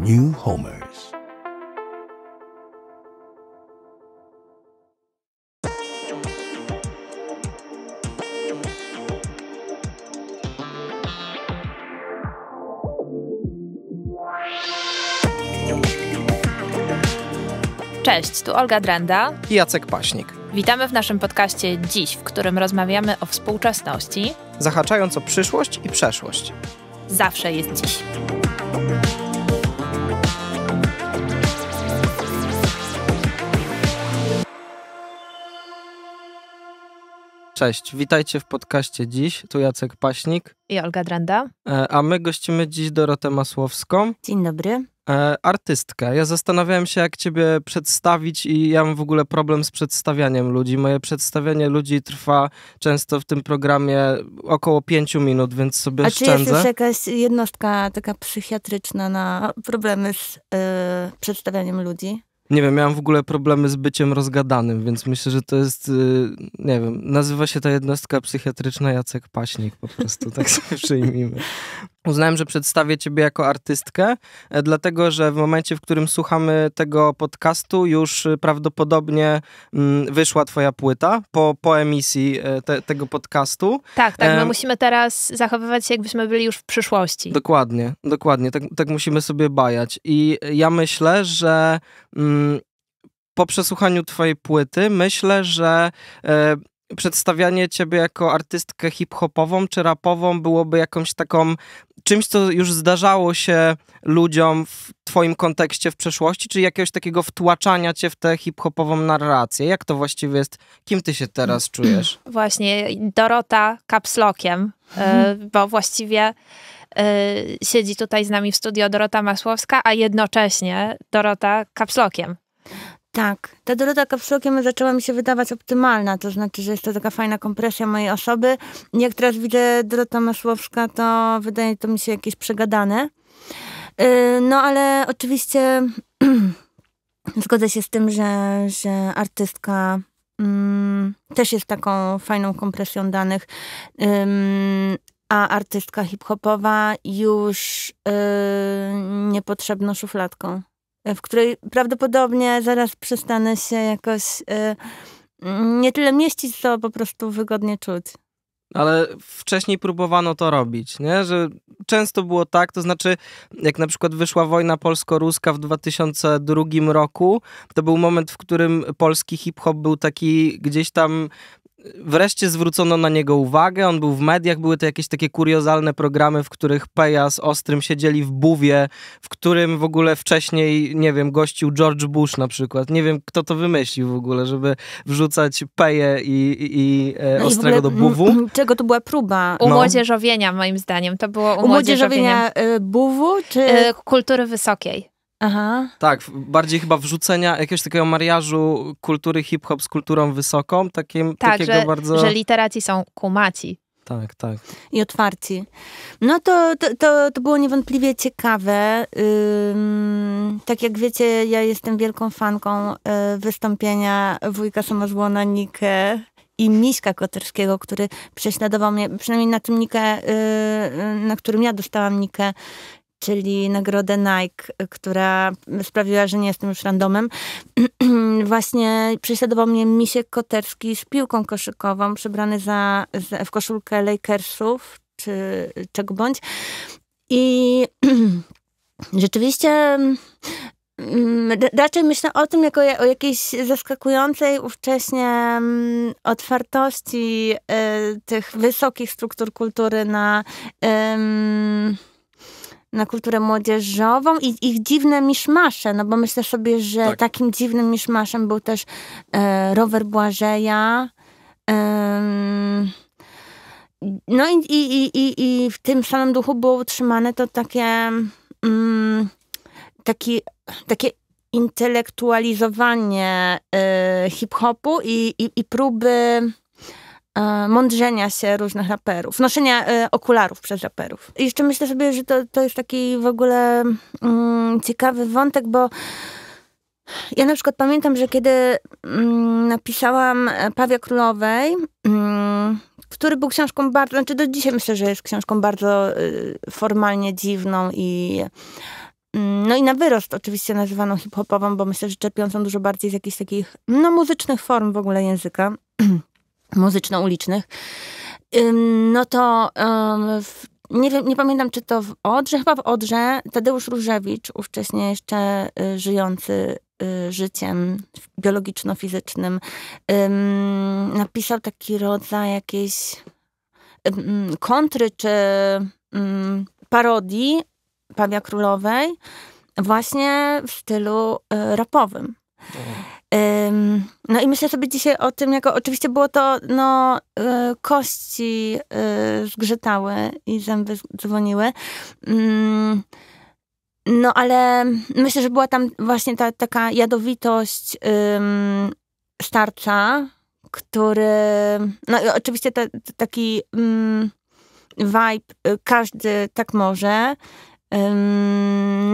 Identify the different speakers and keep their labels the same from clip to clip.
Speaker 1: New Homers. Cześć, tu Olga Drenda
Speaker 2: i Jacek Paśnik.
Speaker 1: Witamy w naszym podcaście Dziś, w którym rozmawiamy o współczesności,
Speaker 2: zahaczając o przyszłość i przeszłość.
Speaker 1: Zawsze jest dziś.
Speaker 2: Cześć, witajcie w podcaście dziś. Tu Jacek Paśnik.
Speaker 1: I Olga Dranda.
Speaker 2: E, a my gościmy dziś Dorotę Masłowską. Dzień dobry. E, artystkę. Ja zastanawiałem się, jak ciebie przedstawić, i ja mam w ogóle problem z przedstawianiem ludzi. Moje przedstawianie ludzi trwa często w tym programie około pięciu minut, więc sobie A A czy jest
Speaker 3: jakaś jednostka taka psychiatryczna na problemy z yy, przedstawianiem ludzi?
Speaker 2: Nie wiem, miałam w ogóle problemy z byciem rozgadanym, więc myślę, że to jest, y, nie wiem, nazywa się ta jednostka psychiatryczna Jacek Paśnik po prostu, tak sobie przyjmijmy. Uznałem, że przedstawię ciebie jako artystkę, e, dlatego że w momencie, w którym słuchamy tego podcastu, już y, prawdopodobnie mm, wyszła twoja płyta po, po emisji e, te, tego podcastu. Tak, tak, my musimy
Speaker 1: teraz zachowywać się, jakbyśmy byli już w
Speaker 2: przyszłości. Dokładnie, dokładnie, tak, tak musimy sobie bajać. I ja myślę, że... Mm, po przesłuchaniu twojej płyty myślę, że e, przedstawianie ciebie jako artystkę hip-hopową czy rapową byłoby jakąś taką czymś, co już zdarzało się ludziom w twoim kontekście w przeszłości, czy jakiegoś takiego wtłaczania cię w tę hip-hopową narrację? Jak to właściwie jest? Kim ty się teraz czujesz?
Speaker 1: Właśnie, Dorota kapslokiem, e, mhm. bo właściwie E, siedzi tutaj z nami w studio Dorota Masłowska, a jednocześnie Dorota kapslokiem. Tak, ta Dorota kapslokiem
Speaker 3: zaczęła mi się wydawać optymalna, to znaczy, że jest to taka fajna kompresja mojej osoby. Jak teraz widzę Dorota Masłowska, to wydaje to mi się jakieś przegadane. E, no ale oczywiście zgodzę się z tym, że, że artystka mm, też jest taką fajną kompresją danych a artystka hip-hopowa już yy, niepotrzebną szufladką, y, w której prawdopodobnie zaraz przestanę się jakoś yy, nie tyle mieścić, co po prostu wygodnie czuć.
Speaker 2: Ale wcześniej próbowano to robić, nie? że często było tak, to znaczy, jak na przykład wyszła wojna polsko-ruska w 2002 roku, to był moment, w którym polski hip-hop był taki gdzieś tam wreszcie zwrócono na niego uwagę. On był w mediach, były to jakieś takie kuriozalne programy, w których Peja z Ostrym siedzieli w buwie, w którym w ogóle wcześniej, nie wiem, gościł George Bush na przykład. Nie wiem, kto to wymyślił w ogóle, żeby wrzucać Peję i, i, e, no Ostrego i ogóle, do buwu. Czego to była próba?
Speaker 1: Umłodzieżowienia, no. moim zdaniem. To było umłodzieżowienia. Umłodzieżowienia y, e, buwu, czy... Y, kultury wysokiej. Aha.
Speaker 2: Tak, bardziej chyba wrzucenia jakiegoś takiego mariażu kultury hip-hop z kulturą wysoką, takim, tak, takiego że, bardzo... że
Speaker 1: literaci są kumaci.
Speaker 2: Tak, tak.
Speaker 3: I otwarci. No to, to, to, to było niewątpliwie ciekawe. Ym, tak jak wiecie, ja jestem wielką fanką y, wystąpienia wujka samozłona Nike i Miśka Koterskiego, który prześladował mnie, przynajmniej na tym Nikę, y, y na którym ja dostałam Nikę, czyli nagrodę Nike, y, która sprawiła, że nie jestem już randomem. Właśnie prześladował mnie Misiek Koterski z piłką koszykową, przebrany za, za w koszulkę Lakersów, czy czego bądź. I rzeczywiście mm, raczej myślę o tym jako o jakiejś zaskakującej ówcześnie mm, otwartości y, tych wysokich struktur kultury na na kulturę młodzieżową i ich dziwne miszmasze, no bo myślę sobie, że tak. takim dziwnym miszmaszem był też e, rower Błażeja. Em, no i, i, i, i, w tym samym duchu było utrzymane to takie, mm, taki, takie intelektualizowanie e, hip-hopu i, i, i próby E, mądrzenia się różnych raperów, noszenia e, okularów przez raperów. I jeszcze myślę sobie, że to, to jest taki w ogóle mm, ciekawy wątek, bo ja na przykład pamiętam, że kiedy mm, napisałam e, Pawia Królowej, mm, który był książką bardzo, znaczy do dzisiaj myślę, że jest książką bardzo y, formalnie dziwną i mm, no i na wyrost oczywiście nazywaną hip-hopową, bo myślę, że czerpiącą dużo bardziej z jakichś takich no, muzycznych form w ogóle języka. muzyczno-ulicznych, no to nie, wiem, nie pamiętam, czy to w Odrze, chyba w Odrze, Tadeusz Różewicz, ówcześnie jeszcze y, żyjący y, życiem biologiczno-fizycznym, napisał taki rodzaj jakiejś kontry czy parodii Pawia Królowej właśnie w stylu y, rapowym. No i myślę sobie dzisiaj o tym, jako oczywiście było to, no, e, kości e, zgrzytały i zęby dzwoniły. Mm, no ale myślę, że była tam właśnie ta taka jadowitość starca, który, no i oczywiście taki mm, vibe, y, każdy tak może.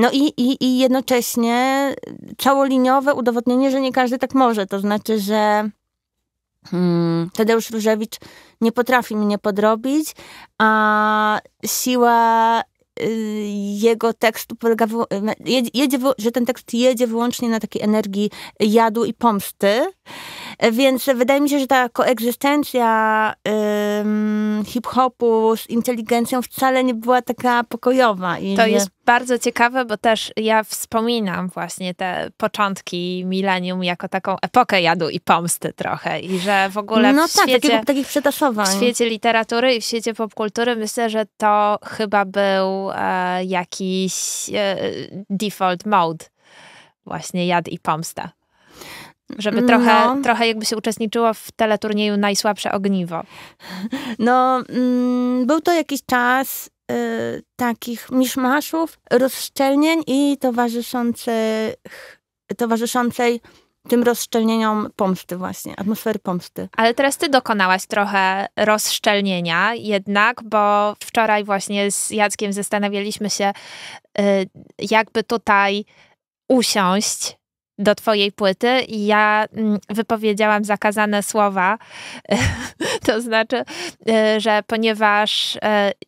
Speaker 3: No i, i, i jednocześnie całoliniowe udowodnienie, że nie każdy tak może. To znaczy, że Hmm. Tadeusz Różewicz nie potrafi mnie podrobić, a siła y, jego tekstu polega, jedzie, jedzie, że ten tekst jedzie wyłącznie na takiej energii jadu i pomsty. Więc wydaje mi się, że ta koegzystencja hip-hopu
Speaker 1: z inteligencją wcale nie była taka pokojowa. I to nie... jest bardzo ciekawe, bo też ja wspominam właśnie te początki milenium jako taką epokę jadu i pomsty trochę. I że w ogóle no w tak, świecie, takiego, takich przetasowań. W świecie literatury i w świecie popkultury myślę, że to chyba był e, jakiś e, default mode. Właśnie jad i pomsta. Żeby trochę, no. trochę jakby się uczestniczyło w teleturnieju Najsłabsze Ogniwo. No, mm, był to jakiś czas y, takich miszmaszów, rozszczelnień i
Speaker 3: towarzyszących, towarzyszącej tym rozszczelnieniom pomsty właśnie, atmosfery pomsty.
Speaker 1: Ale teraz ty dokonałaś trochę rozszczelnienia jednak, bo wczoraj właśnie z Jackiem zastanawialiśmy się, y, jakby tutaj usiąść do twojej płyty i ja mm, wypowiedziałam zakazane słowa. to znaczy, y, że ponieważ y,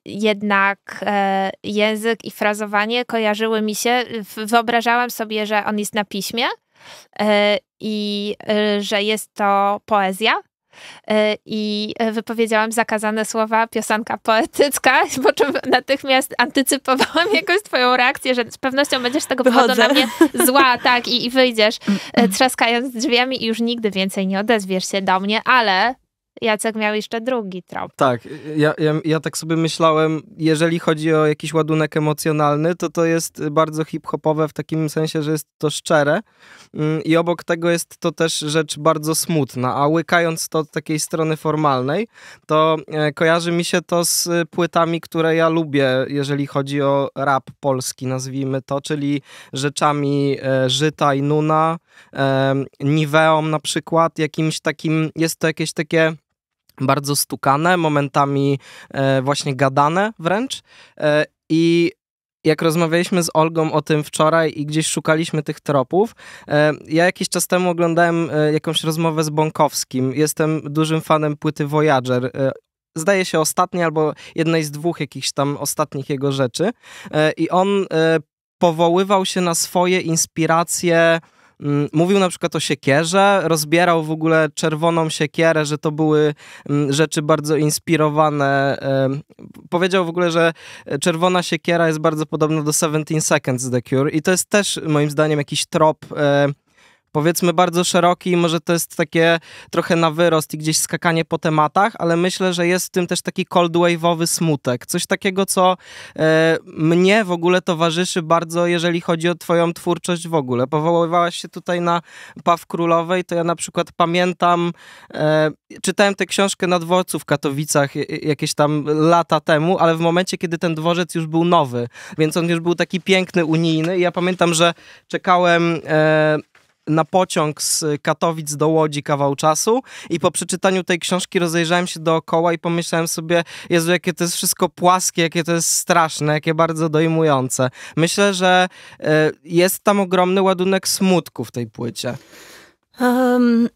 Speaker 1: jednak y, język i frazowanie kojarzyły mi się, wyobrażałam sobie, że on jest na piśmie i że jest to poezja. E, i wypowiedziałam zakazane słowa piosenka poetycka, po czym natychmiast antycypowałam jakąś twoją reakcję, że z pewnością będziesz z tego Wychodzę. powodu na mnie zła, tak, i, i wyjdziesz e, trzaskając drzwiami i już nigdy więcej nie odezwiesz się do mnie, ale Jacek miał jeszcze drugi trop.
Speaker 2: Tak, ja, ja, ja, tak sobie myślałem, jeżeli chodzi o jakiś ładunek emocjonalny, to to jest bardzo hip-hopowe w takim sensie, że jest to szczere mm, i obok tego jest to też rzecz bardzo smutna, a łykając to od takiej strony formalnej, to e, kojarzy mi się to z płytami, które ja lubię, jeżeli chodzi o rap polski, nazwijmy to, czyli rzeczami e, Żyta i Nuna, e, Niveom na przykład, jakimś takim, jest to jakieś takie bardzo stukane, momentami e, właśnie gadane wręcz. E, I jak rozmawialiśmy z Olgą o tym wczoraj i gdzieś szukaliśmy tych tropów, e, ja jakiś czas temu oglądałem jakąś rozmowę z Bąkowskim. Jestem dużym fanem płyty Voyager. Zdaje się ostatniej albo jednej z dwóch jakichś tam ostatnich jego rzeczy. I on powoływał się na swoje inspiracje Mm, mówił na przykład o siekierze, rozbierał w ogóle czerwoną siekierę, że to były mm, rzeczy bardzo inspirowane. Powiedział w ogóle, że czerwona siekiera jest bardzo podobna do 17 Seconds The Cure i to jest też moim zdaniem jakiś trop powiedzmy bardzo szeroki i może to jest takie trochę na wyrost i gdzieś skakanie po tematach, ale myślę, że jest w tym też taki cold wave'owy smutek. Coś takiego, co e, mnie w ogóle towarzyszy bardzo, jeżeli chodzi o twoją twórczość w ogóle. Powoływałaś się tutaj na Paw Królowej, to ja na przykład pamiętam, e, czytałem tę książkę na dworcu w Katowicach jakieś tam lata temu, ale w momencie, kiedy ten dworzec już był nowy, więc on już był taki piękny, unijny i ja pamiętam, że czekałem... E, na pociąg z Katowic do Łodzi kawał czasu i po przeczytaniu tej książki rozejrzałem się dookoła i pomyślałem sobie, Jezu, jakie to jest wszystko płaskie, jakie to jest straszne, jakie bardzo dojmujące. Myślę, że e, jest tam ogromny ładunek smutku w tej płycie.
Speaker 3: Um,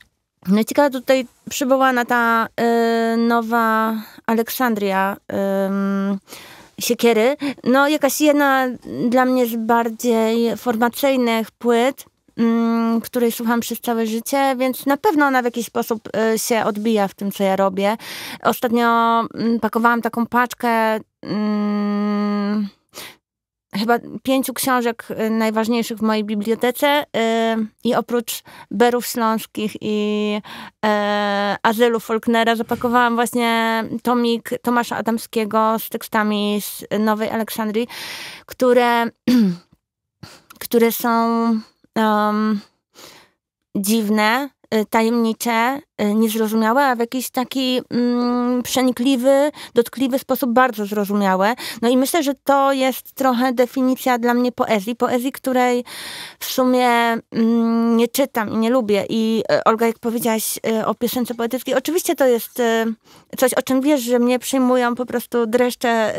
Speaker 3: no ciekawe tutaj przywołana ta y, nowa Aleksandria y, Siekiery. No jakaś jedna dla mnie z bardziej formacyjnych płyt. Mm, której słucham przez całe życie, więc na pewno ona w jakiś sposób y, się odbija w tym, co ja robię. Ostatnio mm, pakowałam taką paczkę. Mm, chyba pięciu książek y, najważniejszych w mojej bibliotece y, i oprócz Berów Śląskich i Azylu Faulknera zapakowałam właśnie tomik Tomasza Adamskiego z tekstami z Nowej Aleksandrii, które, które są um, dziwne, y, tajemnicze, E, niezrozumiałe, a w jakiś taki mm, przenikliwy, dotkliwy sposób bardzo zrozumiałe. No i myślę, że to jest trochę definicja dla mnie poezji, poezji, której w sumie mm, nie czytam i nie lubię. I e, Olga, jak powiedziałaś e, o piosence poetyckiej, oczywiście to jest coś, o czym wiesz, że mnie przyjmują po prostu dreszcze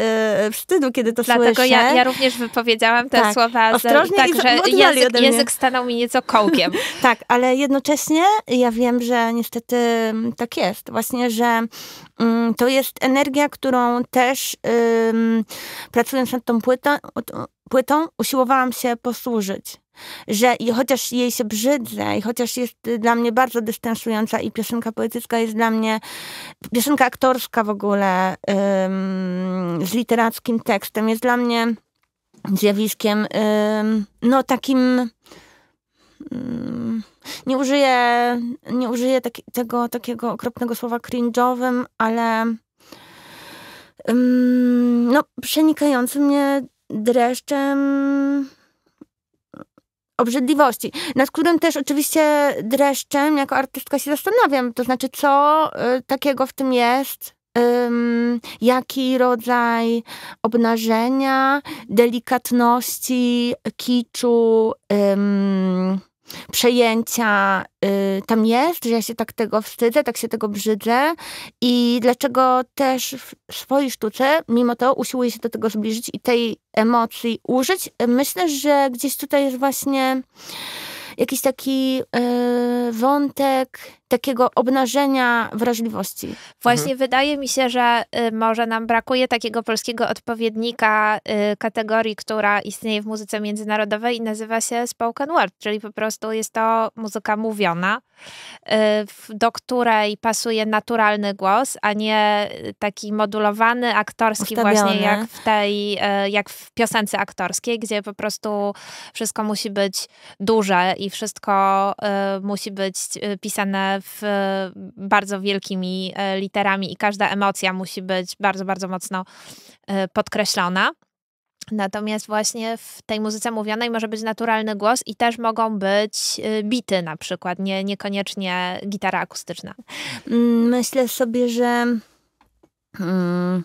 Speaker 3: wstydu, kiedy to Dlatego słyszę. Dlatego ja, ja
Speaker 1: również wypowiedziałam te tak. słowa, Ostrożnie tak, że język, język
Speaker 3: stanął mi nieco kołkiem. tak, ale jednocześnie ja wiem, że niestety tak jest. Właśnie, że mm, to jest energia, którą też pracując nad tą płytą, płytą usiłowałam się posłużyć. Że i chociaż jej się brzydzę, i chociaż jest dla mnie bardzo dystansująca, i piosenka poetycka jest dla mnie, piosenka aktorska w ogóle z literackim tekstem jest dla mnie zjawiskiem, no takim nie użyję, nie użyję taki, tego takiego okropnego słowa cringe'owym, ale ym, mm, no, przenikający mnie dreszczem obrzydliwości, nad którym też oczywiście dreszczem jako artystka się zastanawiam, to znaczy co y, takiego w tym jest, jaki rodzaj obnażenia, delikatności, kiczu, ym, przejęcia y, tam jest, że ja się tak tego wstydzę, tak się tego brzydzę i dlaczego też w swojej sztuce, mimo to usiłuję się do tego zbliżyć i tej emocji użyć. Myślę, że gdzieś tutaj jest właśnie jakiś taki y, wątek takiego obnażenia wrażliwości.
Speaker 1: Właśnie mhm. wydaje mi się, że y, może nam brakuje takiego polskiego odpowiednika y, kategorii, która istnieje w muzyce międzynarodowej i nazywa się spoken word, czyli po prostu jest to muzyka mówiona, y, do której pasuje naturalny głos, a nie taki modulowany, aktorski Ustawione. właśnie jak w tej, jak w piosence aktorskiej, gdzie po prostu wszystko musi być duże i wszystko musi być pisane w e, bardzo wielkimi e, literami i każda emocja musi być bardzo, bardzo mocno e, podkreślona. Natomiast właśnie w tej muzyce mówionej może być naturalny głos i też mogą być bity na przykład, nie, niekoniecznie gitara akustyczna.
Speaker 3: Mm, myślę sobie, że. Hmm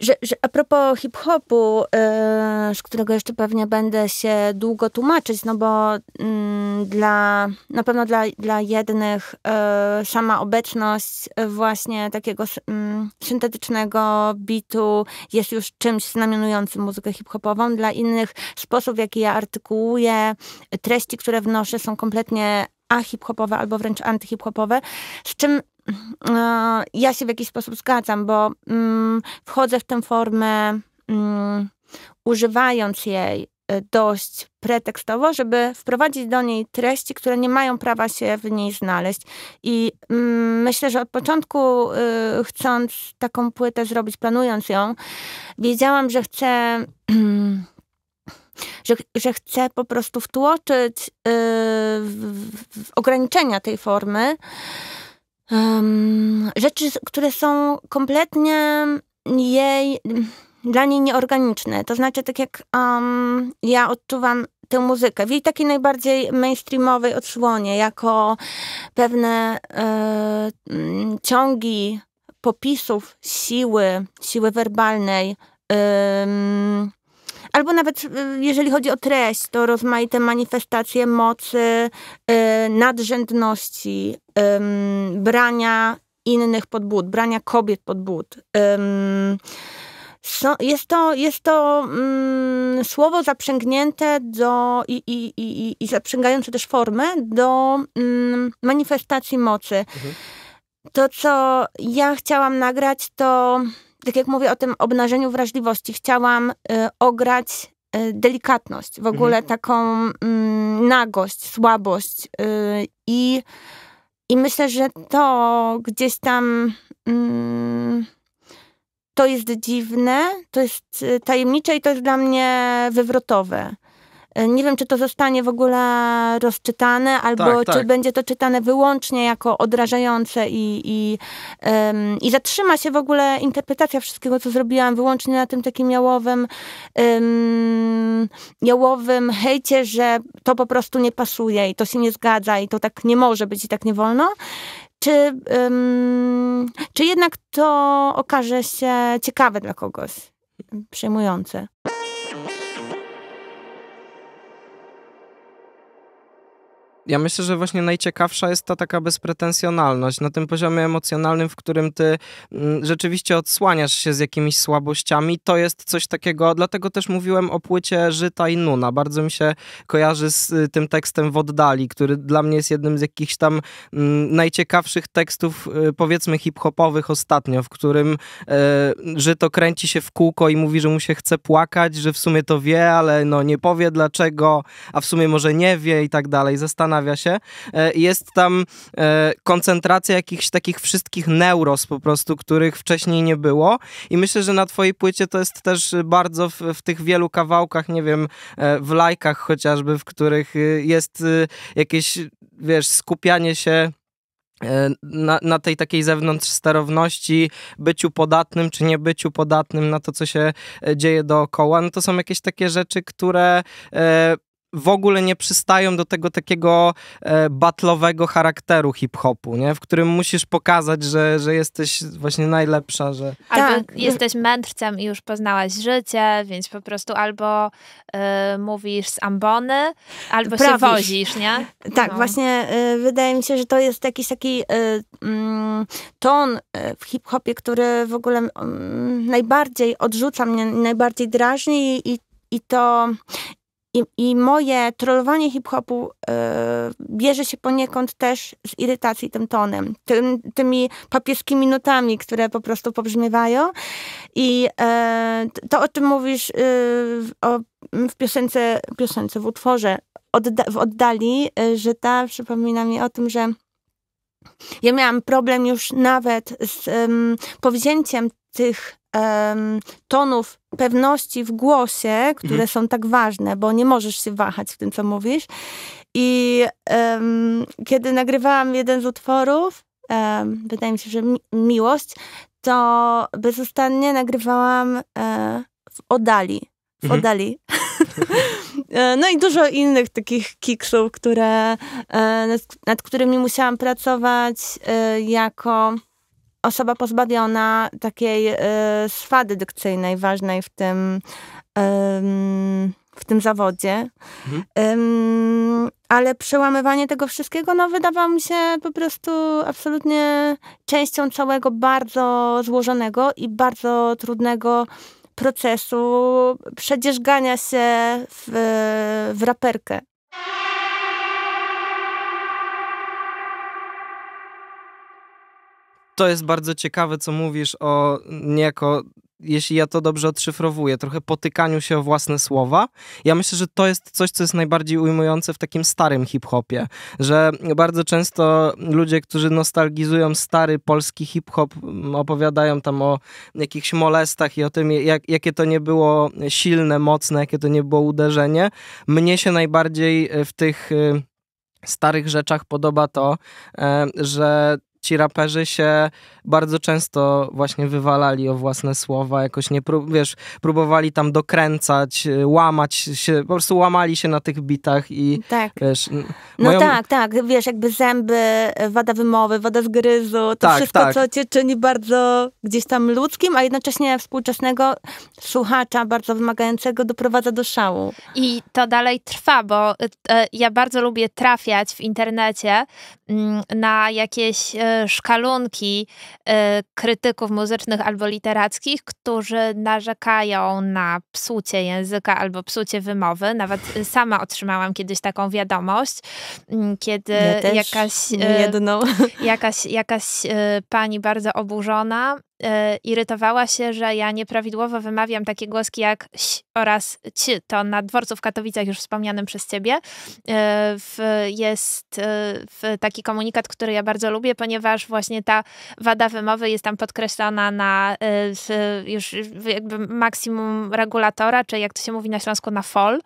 Speaker 3: że, że a propos hip-hopu, yy, którego jeszcze pewnie będę się długo tłumaczyć, no bo yy, dla, na pewno dla, dla jednych yy, sama obecność właśnie takiego mm, syntetycznego bitu jest już czymś znamionującym muzykę hip-hopową. Dla innych sposób, w jaki ja artykułuję treści, które wnoszę, są kompletnie ahip-hopowe albo wręcz antyhip-hopowe, z czym mm, e, ja się w jakiś sposób zgadzam, bo mm, wchodzę w tę formę mm, używając jej e, dość pretekstowo, żeby wprowadzić do niej treści, które nie mają prawa się w niej znaleźć. I myślę, że od początku, e, chcąc taką płytę zrobić, planując ją, wiedziałam, że chcę że, że po prostu wtłoczyć yy, w, w ograniczenia tej formy um, rzeczy, które są kompletnie jej, dla niej nieorganiczne. To znaczy, tak jak um, ja odczuwam tę muzykę w jej takiej najbardziej mainstreamowej odsłonie, jako pewne yy, ciągi popisów siły, siły werbalnej, yy, albo nawet y, jeżeli chodzi o treść, to rozmaite manifestacje mocy, y, nadrzędności, brania innych pod but, brania kobiet pod but. So, jest to, jest to mm, słowo zaprzęgnięte do, i, i, i, i zaprzęgające też formę do mm, manifestacji mocy. Mhm. To, co ja chciałam nagrać, to tak jak mówię o tym obnażeniu wrażliwości, chciałam y, ograć y, delikatność, w ogóle mhm. taką y, nagość, słabość. Y, i, I myślę, że to gdzieś tam. Mm, to jest dziwne, to jest y, tajemnicze i to jest dla mnie wywrotowe. E, nie wiem, czy to zostanie w ogóle rozczytane, albo tak, tak. czy będzie to czytane wyłącznie jako odrażające i, i, i zatrzyma się w ogóle interpretacja wszystkiego, co zrobiłam, wyłącznie na tym takim jałowym, ym, jałowym hejcie, że to po prostu nie pasuje i to się nie zgadza i to tak nie może być i tak nie wolno czy, um, czy jednak to okaże się ciekawe dla kogoś, przejmujące.
Speaker 2: ja myślę, że właśnie najciekawsza jest ta taka bezpretensjonalność na tym poziomie emocjonalnym, w którym ty mm, rzeczywiście odsłaniasz się z jakimiś słabościami. To jest coś takiego, dlatego też mówiłem o płycie Żyta i Nuna. Bardzo mi się kojarzy z y, tym tekstem w oddali, który dla mnie jest jednym z jakichś tam mm, najciekawszych tekstów, y, powiedzmy, hip-hopowych ostatnio, w którym y, Żyto kręci się w kółko i mówi, że mu się chce płakać, że w sumie to wie, ale no nie powie dlaczego, a w sumie może nie wie i tak dalej. Zastanawia zastanawia się. E, jest tam e, koncentracja jakichś takich wszystkich neuros po prostu, których wcześniej nie było i myślę, że na twojej płycie to jest też bardzo w, w tych wielu kawałkach, nie wiem, e, w lajkach chociażby, w których jest jakieś, wiesz, skupianie się na, na, tej takiej zewnątrz sterowności, byciu podatnym czy nie byciu podatnym na to, co się dzieje dookoła, no to są jakieś takie rzeczy, które e, w ogóle nie przystają do tego takiego e, batlowego charakteru hip-hopu, nie? W którym musisz pokazać, że, że jesteś właśnie najlepsza, że... Albo tak.
Speaker 1: jesteś mędrcem i już poznałaś życie, więc po prostu albo y, mówisz z ambony, albo Prawisz. się wozisz, nie? Tak, no.
Speaker 3: właśnie y, wydaje mi się, że to jest jakiś taki y, ton w hip-hopie, który w ogóle mm, najbardziej odrzuca mnie, najbardziej drażni i, i to i, I, moje trollowanie hip-hopu yy, bierze się poniekąd też z irytacji tym tonem, tym, tymi papieskimi nutami, które po prostu pobrzmiewają. I yy, to, o czym mówisz yy, o, w piosence, piosence, w utworze odda w oddali, że ta przypomina mi o tym, że ja miałam problem już nawet z powzięciem tych um, tonów pewności w głosie, które mhm. są tak ważne, bo nie możesz się wahać w tym, co mówisz. I um, kiedy nagrywałam jeden z utworów, um, wydaje mi się, że mi miłość, to bezustannie nagrywałam e, w Odali. W mhm. Odali. E, no i dużo innych takich kiksów, które, e, nad, nad którymi musiałam pracować e, jako osoba pozbawiona takiej y, swady dykcyjnej ważnej w tym, y, w tym zawodzie. Mhm. Y, ale przełamywanie tego wszystkiego no, wydawało mi się po prostu absolutnie częścią całego bardzo złożonego i bardzo trudnego procesu przedzierzgania się w, w raperkę.
Speaker 2: to jest bardzo ciekawe, co mówisz o niejako jeśli ja to dobrze odszyfrowuję, trochę potykaniu się o własne słowa. Ja myślę, że to jest coś, co jest najbardziej ujmujące w takim starym hip-hopie, że bardzo często ludzie, którzy nostalgizują stary polski hip-hop, mm, opowiadają tam o jakichś molestach i o tym, jak, jakie to nie było silne, mocne, jakie to nie było uderzenie. Mnie się najbardziej w tych y, starych rzeczach podoba to, e, że ci raperzy się bardzo często właśnie wywalali o własne słowa, jakoś nie prób, wiesz, próbowali tam dokręcać, y, łamać się, po prostu łamali się na tych bitach i tak. wiesz. No moją... tak,
Speaker 3: tak, wiesz, jakby zęby, e, wada wymowy, wada zgryzu, to tak, wszystko, tak. co cię czyni bardzo gdzieś tam ludzkim, a jednocześnie współczesnego słuchacza bardzo wymagającego doprowadza do szału.
Speaker 1: I to dalej trwa, bo e, e, ja bardzo lubię trafiać w internecie mm, na jakieś szkalunki e, krytyków muzycznych albo literackich, którzy narzekają na psucie języka albo psucie wymowy. Nawet sama otrzymałam kiedyś taką wiadomość, mm, kiedy ja e, jakaś, jakaś, jakaś e, pani bardzo oburzona E, irytowała się, że ja nieprawidłowo wymawiam takie głoski jak ś oraz ci. To na dworcu w Katowicach, już wspomnianym przez ciebie, e, jest e, taki komunikat, który ja bardzo lubię, ponieważ właśnie ta wada wymowy jest tam podkreślona na już jakby maksimum regulatora, czy jak to się mówi na Śląsku, na fol,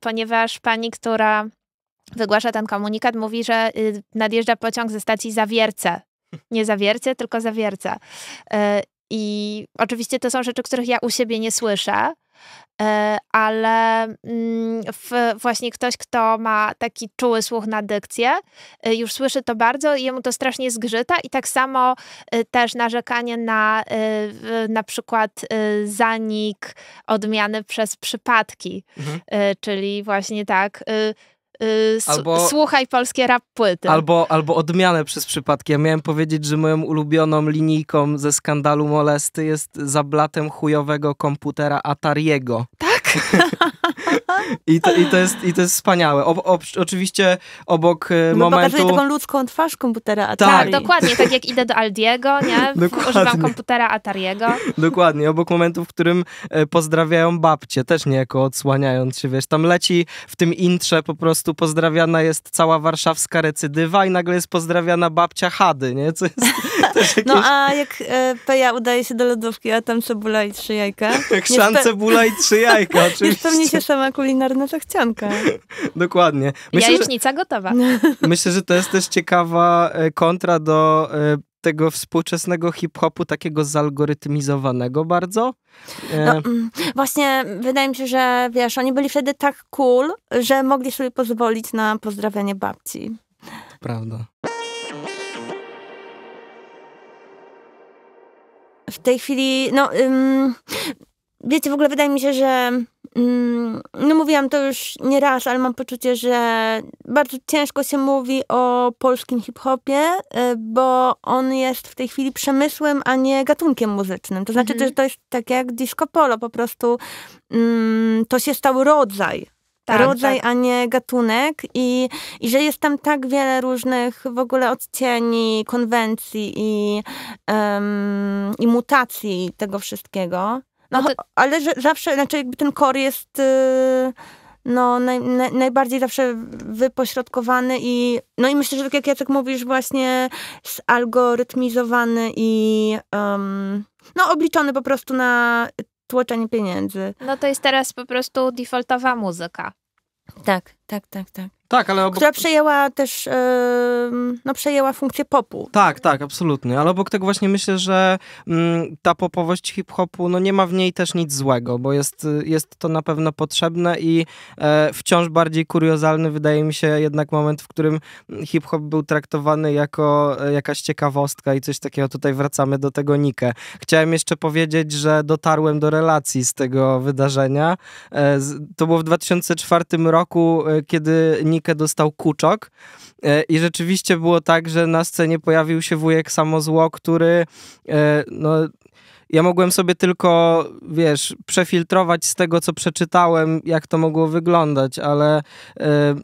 Speaker 1: ponieważ pani, która wygłasza ten komunikat, mówi, że y, nadjeżdża pociąg ze stacji Zawierce Nie zawiercie, tylko zawierca. E, I oczywiście to są rzeczy, których ja u siebie nie słyszę, e, ale mm, właśnie ktoś, kto ma taki czuły słuch na dykcję, e, już słyszy to bardzo i jemu to strasznie zgrzyta i tak samo też narzekanie na na przykład zanik odmiany przez przypadki, mhm. czyli właśnie tak Y, albo, słuchaj polskie rap płyty. Albo,
Speaker 2: albo odmianę przez przypadek. Ja miałem powiedzieć, że moją ulubioną linijką ze skandalu molesty jest zablatem chujowego komputera Atariego. Tak? I to, i to, jest, i to jest wspaniałe. O, o, oczywiście obok Bo e, momentu... Pokazuje taką
Speaker 1: ludzką twarz komputera tak. Atari. Tak, dokładnie. Tak jak idę do Aldiego, nie? Dokładnie. Używam komputera Atariego.
Speaker 2: Dokładnie. Obok momentu, w którym e, pozdrawiają babcie, też niejako odsłaniając się, wiesz. Tam leci w tym intrze po prostu pozdrawiana jest cała warszawska recydywa i nagle jest pozdrawiana babcia Hady, nie? Co jest
Speaker 3: No, jakieś... No a jak e, udaje się do lodówki, a tam cebula i trzy jajka. Jak szan, cebula i trzy jajka, oczywiście. Jest pewnie się sama kulinarna
Speaker 1: zachcianka.
Speaker 2: Dokładnie. Myślę, Jajecznica że... gotowa. Myślę, że to jest też ciekawa e, kontra do e, tego współczesnego hip-hopu, takiego zalgorytmizowanego bardzo. E, no, mm,
Speaker 3: właśnie wydaje mi się, że wiesz, oni byli wtedy tak cool, że mogli sobie pozwolić na pozdrawianie babci. Prawda. w tej chwili, no, ym, wiecie, w ogóle wydaje mi się, że no mówiłam to już nie raz, ale mam poczucie, że bardzo ciężko się mówi o polskim hip-hopie, y, bo on jest w tej chwili przemysłem, a nie gatunkiem muzycznym. To znaczy, mhm. że to jest tak jak disco polo, po prostu to się stał rodzaj
Speaker 2: tak, rodzaj, tak. a
Speaker 3: nie gatunek i, i że jest tam tak wiele różnych w ogóle odcieni, konwencji i, um, i mutacji tego wszystkiego. No, no to... Ale że zawsze, znaczy jakby ten kor jest y, no, naj, naj, najbardziej zawsze wypośrodkowany i no i myślę, że tak jak Jacek mówisz, właśnie zalgorytmizowany i um, no obliczony po prostu na tłoczenie pieniędzy.
Speaker 1: No to jest teraz po prostu defaultowa muzyka.
Speaker 3: Tak, tak, tak, tak. Tak, ale obok... Która przejęła też, yy, no
Speaker 2: przejęła funkcję popu. Tak, tak, absolutnie. Ale obok tego właśnie myślę, że mm, ta popowość hip-hopu, no nie ma w niej też nic złego, bo jest, jest to na pewno potrzebne i e, wciąż bardziej kuriozalny wydaje mi się jednak moment, w którym hip-hop był traktowany jako e, jakaś ciekawostka i coś takiego. Tutaj wracamy do tego Nikę. Chciałem jeszcze powiedzieć, że dotarłem do relacji z tego wydarzenia. E, to było w 2004 roku, kiedy Nick dostał kuczok e, i rzeczywiście było tak, że na scenie pojawił się wujek Samozło, który e, no, ja mogłem sobie tylko, wiesz, przefiltrować z tego, co przeczytałem, jak to mogło wyglądać, ale e,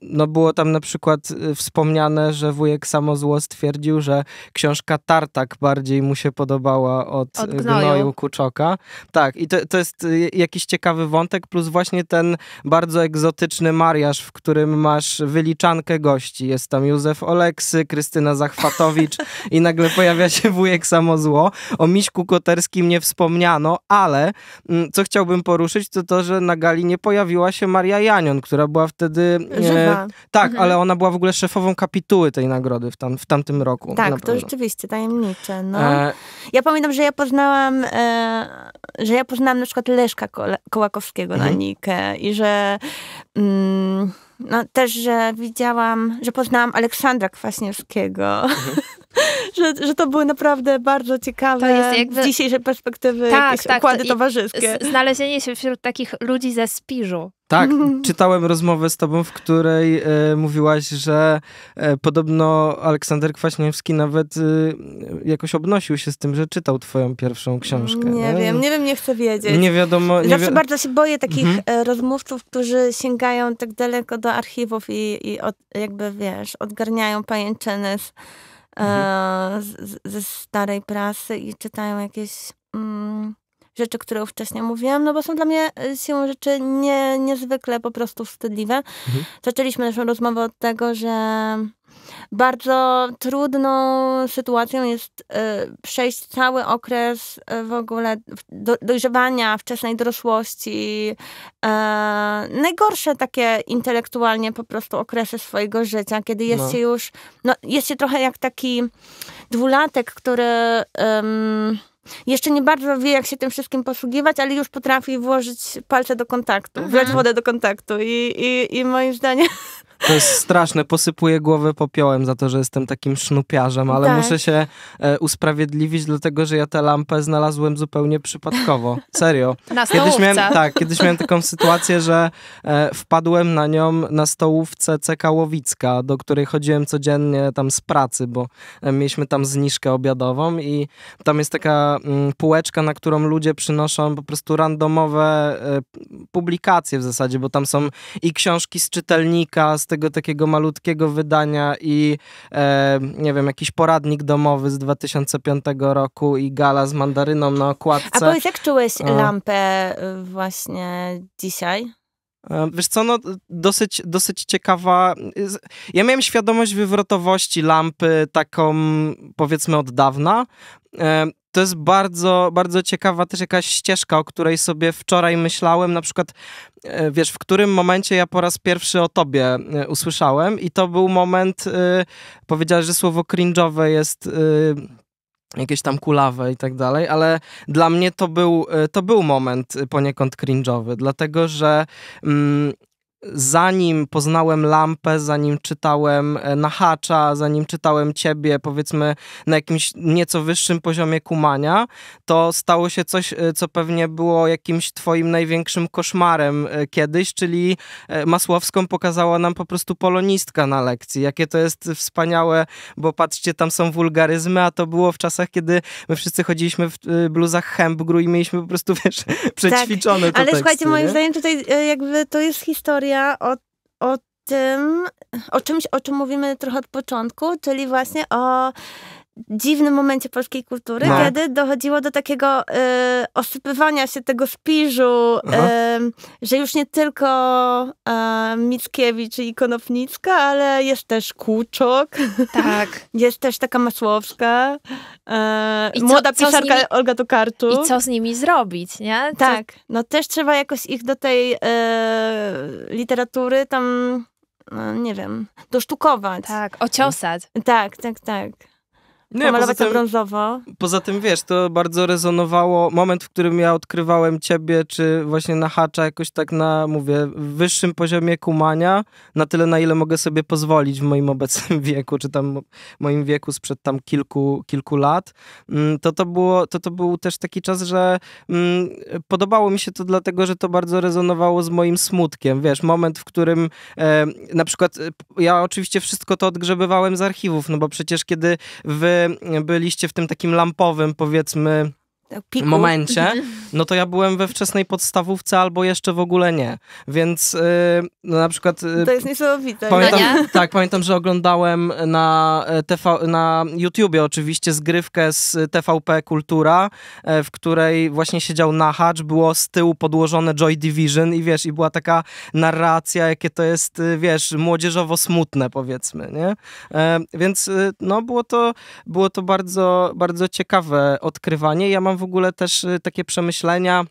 Speaker 2: no było tam na przykład e, wspomniane, że wujek Samozło stwierdził, że książka Tartak bardziej mu się podobała od, e, od gnoju. gnoju Kuczoka. Tak, i to, to jest jakiś ciekawy wątek, plus właśnie ten bardzo egzotyczny mariaż, w którym masz wyliczankę gości. Jest tam Józef Oleksy, Krystyna Zachwatowicz i nagle pojawia się wujek Samozło. O Miśku Koterskim nie nie wspomniano, ale mm, co chciałbym poruszyć, to to, że na gali nie pojawiła się Maria Janion, która była wtedy... E, Żywa. E, tak, mhm. ale ona była w ogóle szefową kapituły tej nagrody w, tam, w tamtym roku. Tak, to
Speaker 3: rzeczywiście tajemnicze. No. E... Ja pamiętam, że ja poznałam, e, że ja poznałam na przykład Leszka Kołakowskiego mhm. na Nikę i że... Mm, no też, że widziałam, że poznałam Aleksandra Kwaśniewskiego. Mhm. że, że to były naprawdę bardzo ciekawe to jest jakby... z dzisiejszej perspektywy tak, jakieś tak, układy to towarzyskie.
Speaker 1: Znalezienie się wśród takich ludzi ze spiżu.
Speaker 2: Tak, mhm. czytałem rozmowę z tobą, w której e, mówiłaś, że e, podobno Aleksander Kwaśniewski nawet e, jakoś obnosił się z tym, że czytał twoją pierwszą książkę. Nie, nie? wiem, nie
Speaker 3: wiem, nie chcę wiedzieć. Nie wiadomo. Nie Zawsze wi bardzo się boję takich mhm. E, rozmówców, którzy sięgają tak daleko do archiwów i, i od, jakby, wiesz, odgarniają pajęczyny z mhm. E, z, ze starej prasy i czytają jakieś mm, rzeczy, które wcześniej mówiłam, no bo są dla mnie e, siłą rzeczy nie, niezwykle po prostu wstydliwe. Mhm. Zaczęliśmy naszą rozmowę od tego, że bardzo trudną sytuacją jest y, przejść cały okres y, w ogóle do, dojrzewania, wczesnej dorosłości. Y, najgorsze takie intelektualnie po prostu okresy swojego życia, kiedy jest no. się już, no jest się trochę jak taki dwulatek, który... Jeszcze nie bardzo wie, jak się tym wszystkim posługiwać, ale już potrafi włożyć palce do kontaktu, mhm. wlać wodę do kontaktu i, i, i moim zdaniem
Speaker 2: to jest straszne, posypuję głowę popiołem za to, że jestem takim sznupiarzem, ale tak. muszę się e, usprawiedliwić, dlatego że ja tę lampę znalazłem zupełnie przypadkowo. Serio. Na Kiedyś miałem, tak, kiedyś miałem taką sytuację, że e, wpadłem na nią na stołówce CK Łowicka, do której chodziłem codziennie tam z pracy, bo e, mieliśmy tam zniżkę obiadową i tam jest taka m, mm, półeczka, na którą ludzie przynoszą po prostu randomowe e, publikacje w zasadzie, bo tam są i książki z czytelnika, z tego takiego malutkiego wydania i e, nie wiem, jakiś poradnik domowy z 2005 roku i gala z mandaryną na okładce. A powiedz,
Speaker 3: jak czułeś lampę y, właśnie dzisiaj?
Speaker 2: E, wiesz co, no dosyć, dosyć ciekawa. Y, ja miałem świadomość wywrotowości lampy, taką powiedzmy od dawna. E, to jest bardzo, bardzo ciekawa też jakaś ścieżka, o której sobie wczoraj myślałem. Na przykład, e, wiesz, w którym momencie ja po raz pierwszy o tobie usłyszałem, i to był moment, y, powiedziałeś, że słowo cringe'owe jest y, jakieś tam kulawe i tak dalej, ale dla mnie to był, e, to był moment e, poniekąd cringe'owy, dlatego że mm, zanim poznałem lampę, zanim czytałem e, Nahacza, zanim czytałem ciebie, powiedzmy na jakimś nieco wyższym poziomie kumania, to stało się coś, e, co pewnie było jakimś twoim największym koszmarem e, kiedyś, czyli Masłowską pokazała nam po prostu polonistka na lekcji. Jakie to jest wspaniałe, bo patrzcie, tam są wulgaryzmy, a to było w czasach, kiedy my wszyscy chodziliśmy w bluzach Hembgru i mieliśmy po prostu, wiesz, przećwiczone tak, Ale teksty, słuchajcie, moim zdaniem
Speaker 3: tutaj jakby to jest historia historia o, o tym, o czymś, o czym mówimy trochę od początku, czyli właśnie o dziwnym momencie polskiej kultury, no. kiedy dochodziło do takiego y, osypywania się tego spiżu, że już nie tylko Mickiewicz i Konopnicka, ale jest też Kuczok, tak. jest też taka Masłowska, y, co, młoda pisarka nimi, Olga Tokarczuk. I co z nimi zrobić, nie? Co... Tak, no też trzeba jakoś ich do tej e, literatury tam, no, nie wiem, dosztukować. Tak, ociosać. Tak, tak, tak.
Speaker 2: Nie, pomalować tym,
Speaker 3: brązowo.
Speaker 2: Poza tym, wiesz, to bardzo rezonowało moment, w którym ja odkrywałem ciebie, czy właśnie na hacza jakoś tak na, mówię, wyższym poziomie kumania, na tyle, na ile mogę sobie pozwolić w moim obecnym wieku, czy tam moim wieku sprzed tam kilku, kilku lat, mm, to to, było, to to był też taki czas, że mm, podobało mi się to dlatego, że to bardzo rezonowało z moim smutkiem, wiesz, moment, w którym e, na przykład e, ja oczywiście wszystko to odgrzebywałem z archiwów, no bo przecież kiedy w byliście w tym takim lampowym, powiedzmy, tak, piku. momencie, no to ja byłem we wczesnej podstawówce albo jeszcze w ogóle nie. Więc yy, no na przykład... Yy, to jest
Speaker 3: niesamowite. Pamiętam, no nie?
Speaker 2: Tak, pamiętam, że oglądałem na, e, TV, na YouTubie oczywiście zgrywkę z TVP Kultura, e, w której właśnie siedział Nahacz, było z tyłu podłożone Joy Division i wiesz, i była taka narracja, jakie to jest, y, wiesz, młodzieżowo smutne powiedzmy, nie? Yy, więc y, no było to, było to bardzo, bardzo ciekawe odkrywanie. Ja mam w ogóle też y, takie przemyślenia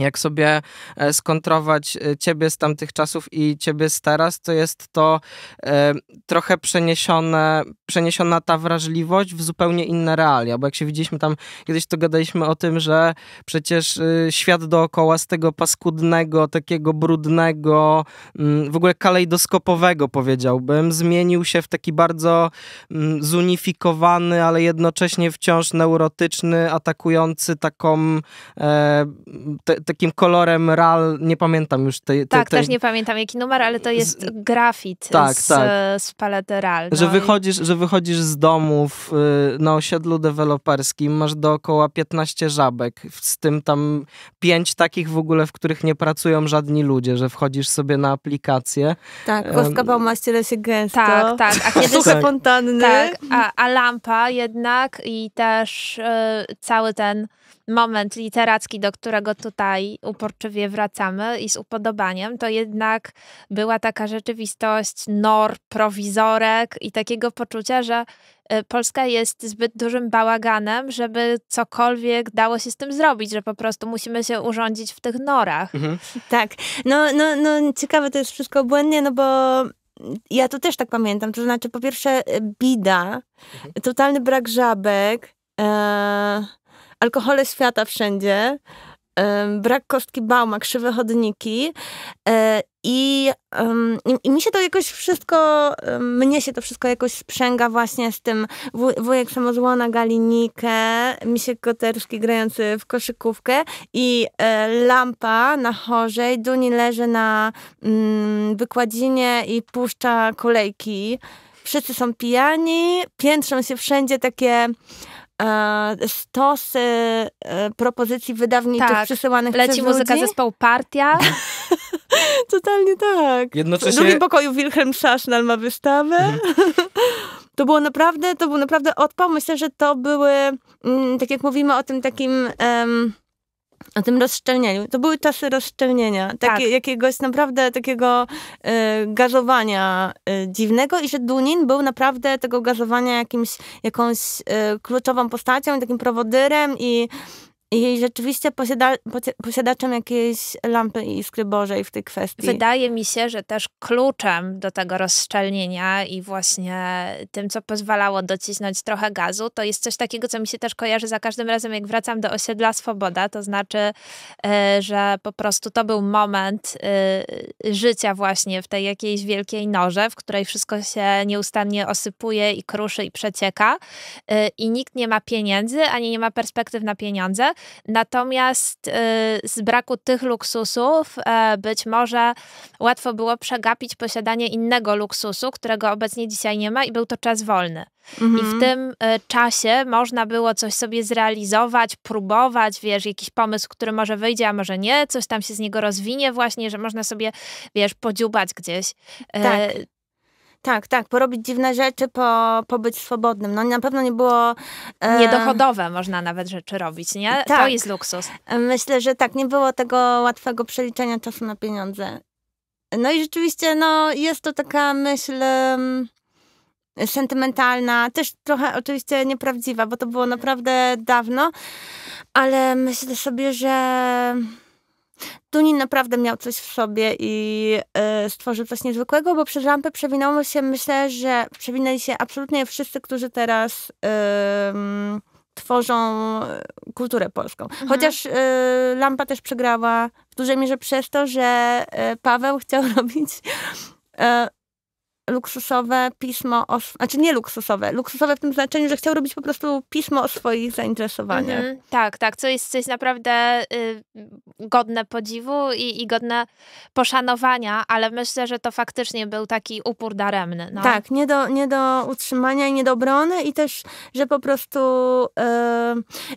Speaker 2: jak sobie e, skontrować e, ciebie z tamtych czasów i ciebie z teraz, to jest to e, trochę przeniesione, przeniesiona ta wrażliwość w zupełnie inne realia, bo jak się widzieliśmy tam, kiedyś to gadaliśmy o tym, że przecież y, świat dookoła z tego paskudnego, takiego brudnego, mm, w ogóle kalejdoskopowego powiedziałbym, zmienił się w taki bardzo mm, zunifikowany, ale jednocześnie wciąż neurotyczny, atakujący taką te, takim kolorem RAL, nie pamiętam już tej... Te, tak, te... też nie
Speaker 1: pamiętam jaki numer, ale to jest z... grafit tak, z, tak. z palety RAL. No że, wychodzisz,
Speaker 2: i... że wychodzisz z domów y, na osiedlu deweloperskim, masz dookoła 15 żabek, z tym tam pięć takich w ogóle, w których nie pracują żadni ludzie, że wchodzisz sobie na aplikację.
Speaker 1: Tak, bo w ściele się gęsto. Tak, tak. A kiedy tak. fontanny. Tak, a, a lampa jednak i też y, cały ten moment literacki, do którego tutaj uporczywie wracamy i z upodobaniem, to jednak była taka rzeczywistość nor, prowizorek i takiego poczucia, że y, Polska jest zbyt dużym bałaganem, żeby cokolwiek dało się z tym zrobić, że po prostu musimy się urządzić w tych norach. Mhm. Tak. No, no, no, ciekawe to jest wszystko
Speaker 3: błędnie, no bo ja to też tak pamiętam. To znaczy, po pierwsze, y, bida, mhm. totalny brak żabek. E, alkohole świata wszędzie, brak kostki bauma, krzywe chodniki e, i, i, mi się to jakoś wszystko, mnie się to wszystko jakoś sprzęga właśnie z tym wujek samozłona Galinikę, Misiek Koterski grający w koszykówkę i e, lampa na chorzej, Duni leży na mm, wykładzinie i puszcza kolejki wszyscy są pijani, piętrzą się wszędzie takie E, stosy e, propozycji wydawniczych
Speaker 1: tak. przesyłanych Leci przez muzyka ludzi. zespołu Partia.
Speaker 3: Totalnie tak. Jednocześnie... W drugim pokoju Wilhelm Szasznal ma wystawę. Mhm. To było naprawdę, to był naprawdę odpał. Myślę, że to były, mm, tak jak mówimy o tym takim o tym rozszczelnieniu. To były czasy rozszczelnienia, takie, tak. jakiegoś naprawdę takiego y, gazowania y, dziwnego i że Dunin był naprawdę tego gazowania jakimś, jakąś y, kluczową postacią, takim prowodyrem i i rzeczywiście posiada, posiadaczem jakiejś
Speaker 1: lampy i iskry Bożej w tej kwestii. Wydaje mi się, że też kluczem do tego rozszczelnienia i właśnie tym, co pozwalało docisnąć trochę gazu, to jest coś takiego, co mi się też kojarzy za każdym razem, jak wracam do osiedla Swoboda, to znaczy, e, że po prostu to był moment e, życia właśnie w tej jakiejś wielkiej norze, w której wszystko się nieustannie osypuje i kruszy i przecieka e, i nikt nie ma pieniędzy, ani nie ma perspektyw na pieniądze, Natomiast y, z braku tych luksusów e, być może łatwo było przegapić posiadanie innego luksusu, którego obecnie dzisiaj nie ma i był to czas wolny. Mhm. I w mhm. tym e, czasie można było coś sobie zrealizować, próbować, wiesz, jakiś pomysł, który może wyjdzie, a może nie, coś tam się z niego rozwinie właśnie, że można sobie, wiesz, podziubać gdzieś. E, tak. Tak, tak, porobić dziwne rzeczy, po, pobyć swobodnym.
Speaker 3: No na pewno nie było... E... Niedochodowe można nawet rzeczy robić, nie? Tak. To jest luksus. Myślę, że tak, nie było tego łatwego przeliczenia czasu na pieniądze. No i rzeczywiście, no jest to taka myśl mm, sentymentalna, też trochę oczywiście nieprawdziwa, bo to było naprawdę dawno, ale myślę sobie, że Tunin naprawdę miał coś w sobie i y, stworzył coś niezwykłego, bo przez lampę przewinęło się, myślę, że przewinęli się absolutnie wszyscy, którzy teraz y, tworzą e, kulturę polską. Mhm. Chociaż y, lampa też przegrała w dużej mierze przez to, że Paweł chciał robić luksusowe pismo, o, znaczy nie luksusowe, luksusowe w tym znaczeniu, że chciał robić po prostu pismo o swoich zainteresowaniach. Mhm.
Speaker 1: tak, tak, co jest, coś naprawdę y, godne podziwu i, i godne poszanowania, ale myślę, że to faktycznie był taki upór daremny. No. Tak,
Speaker 3: nie do, nie do utrzymania i nie do obrony i też, że po prostu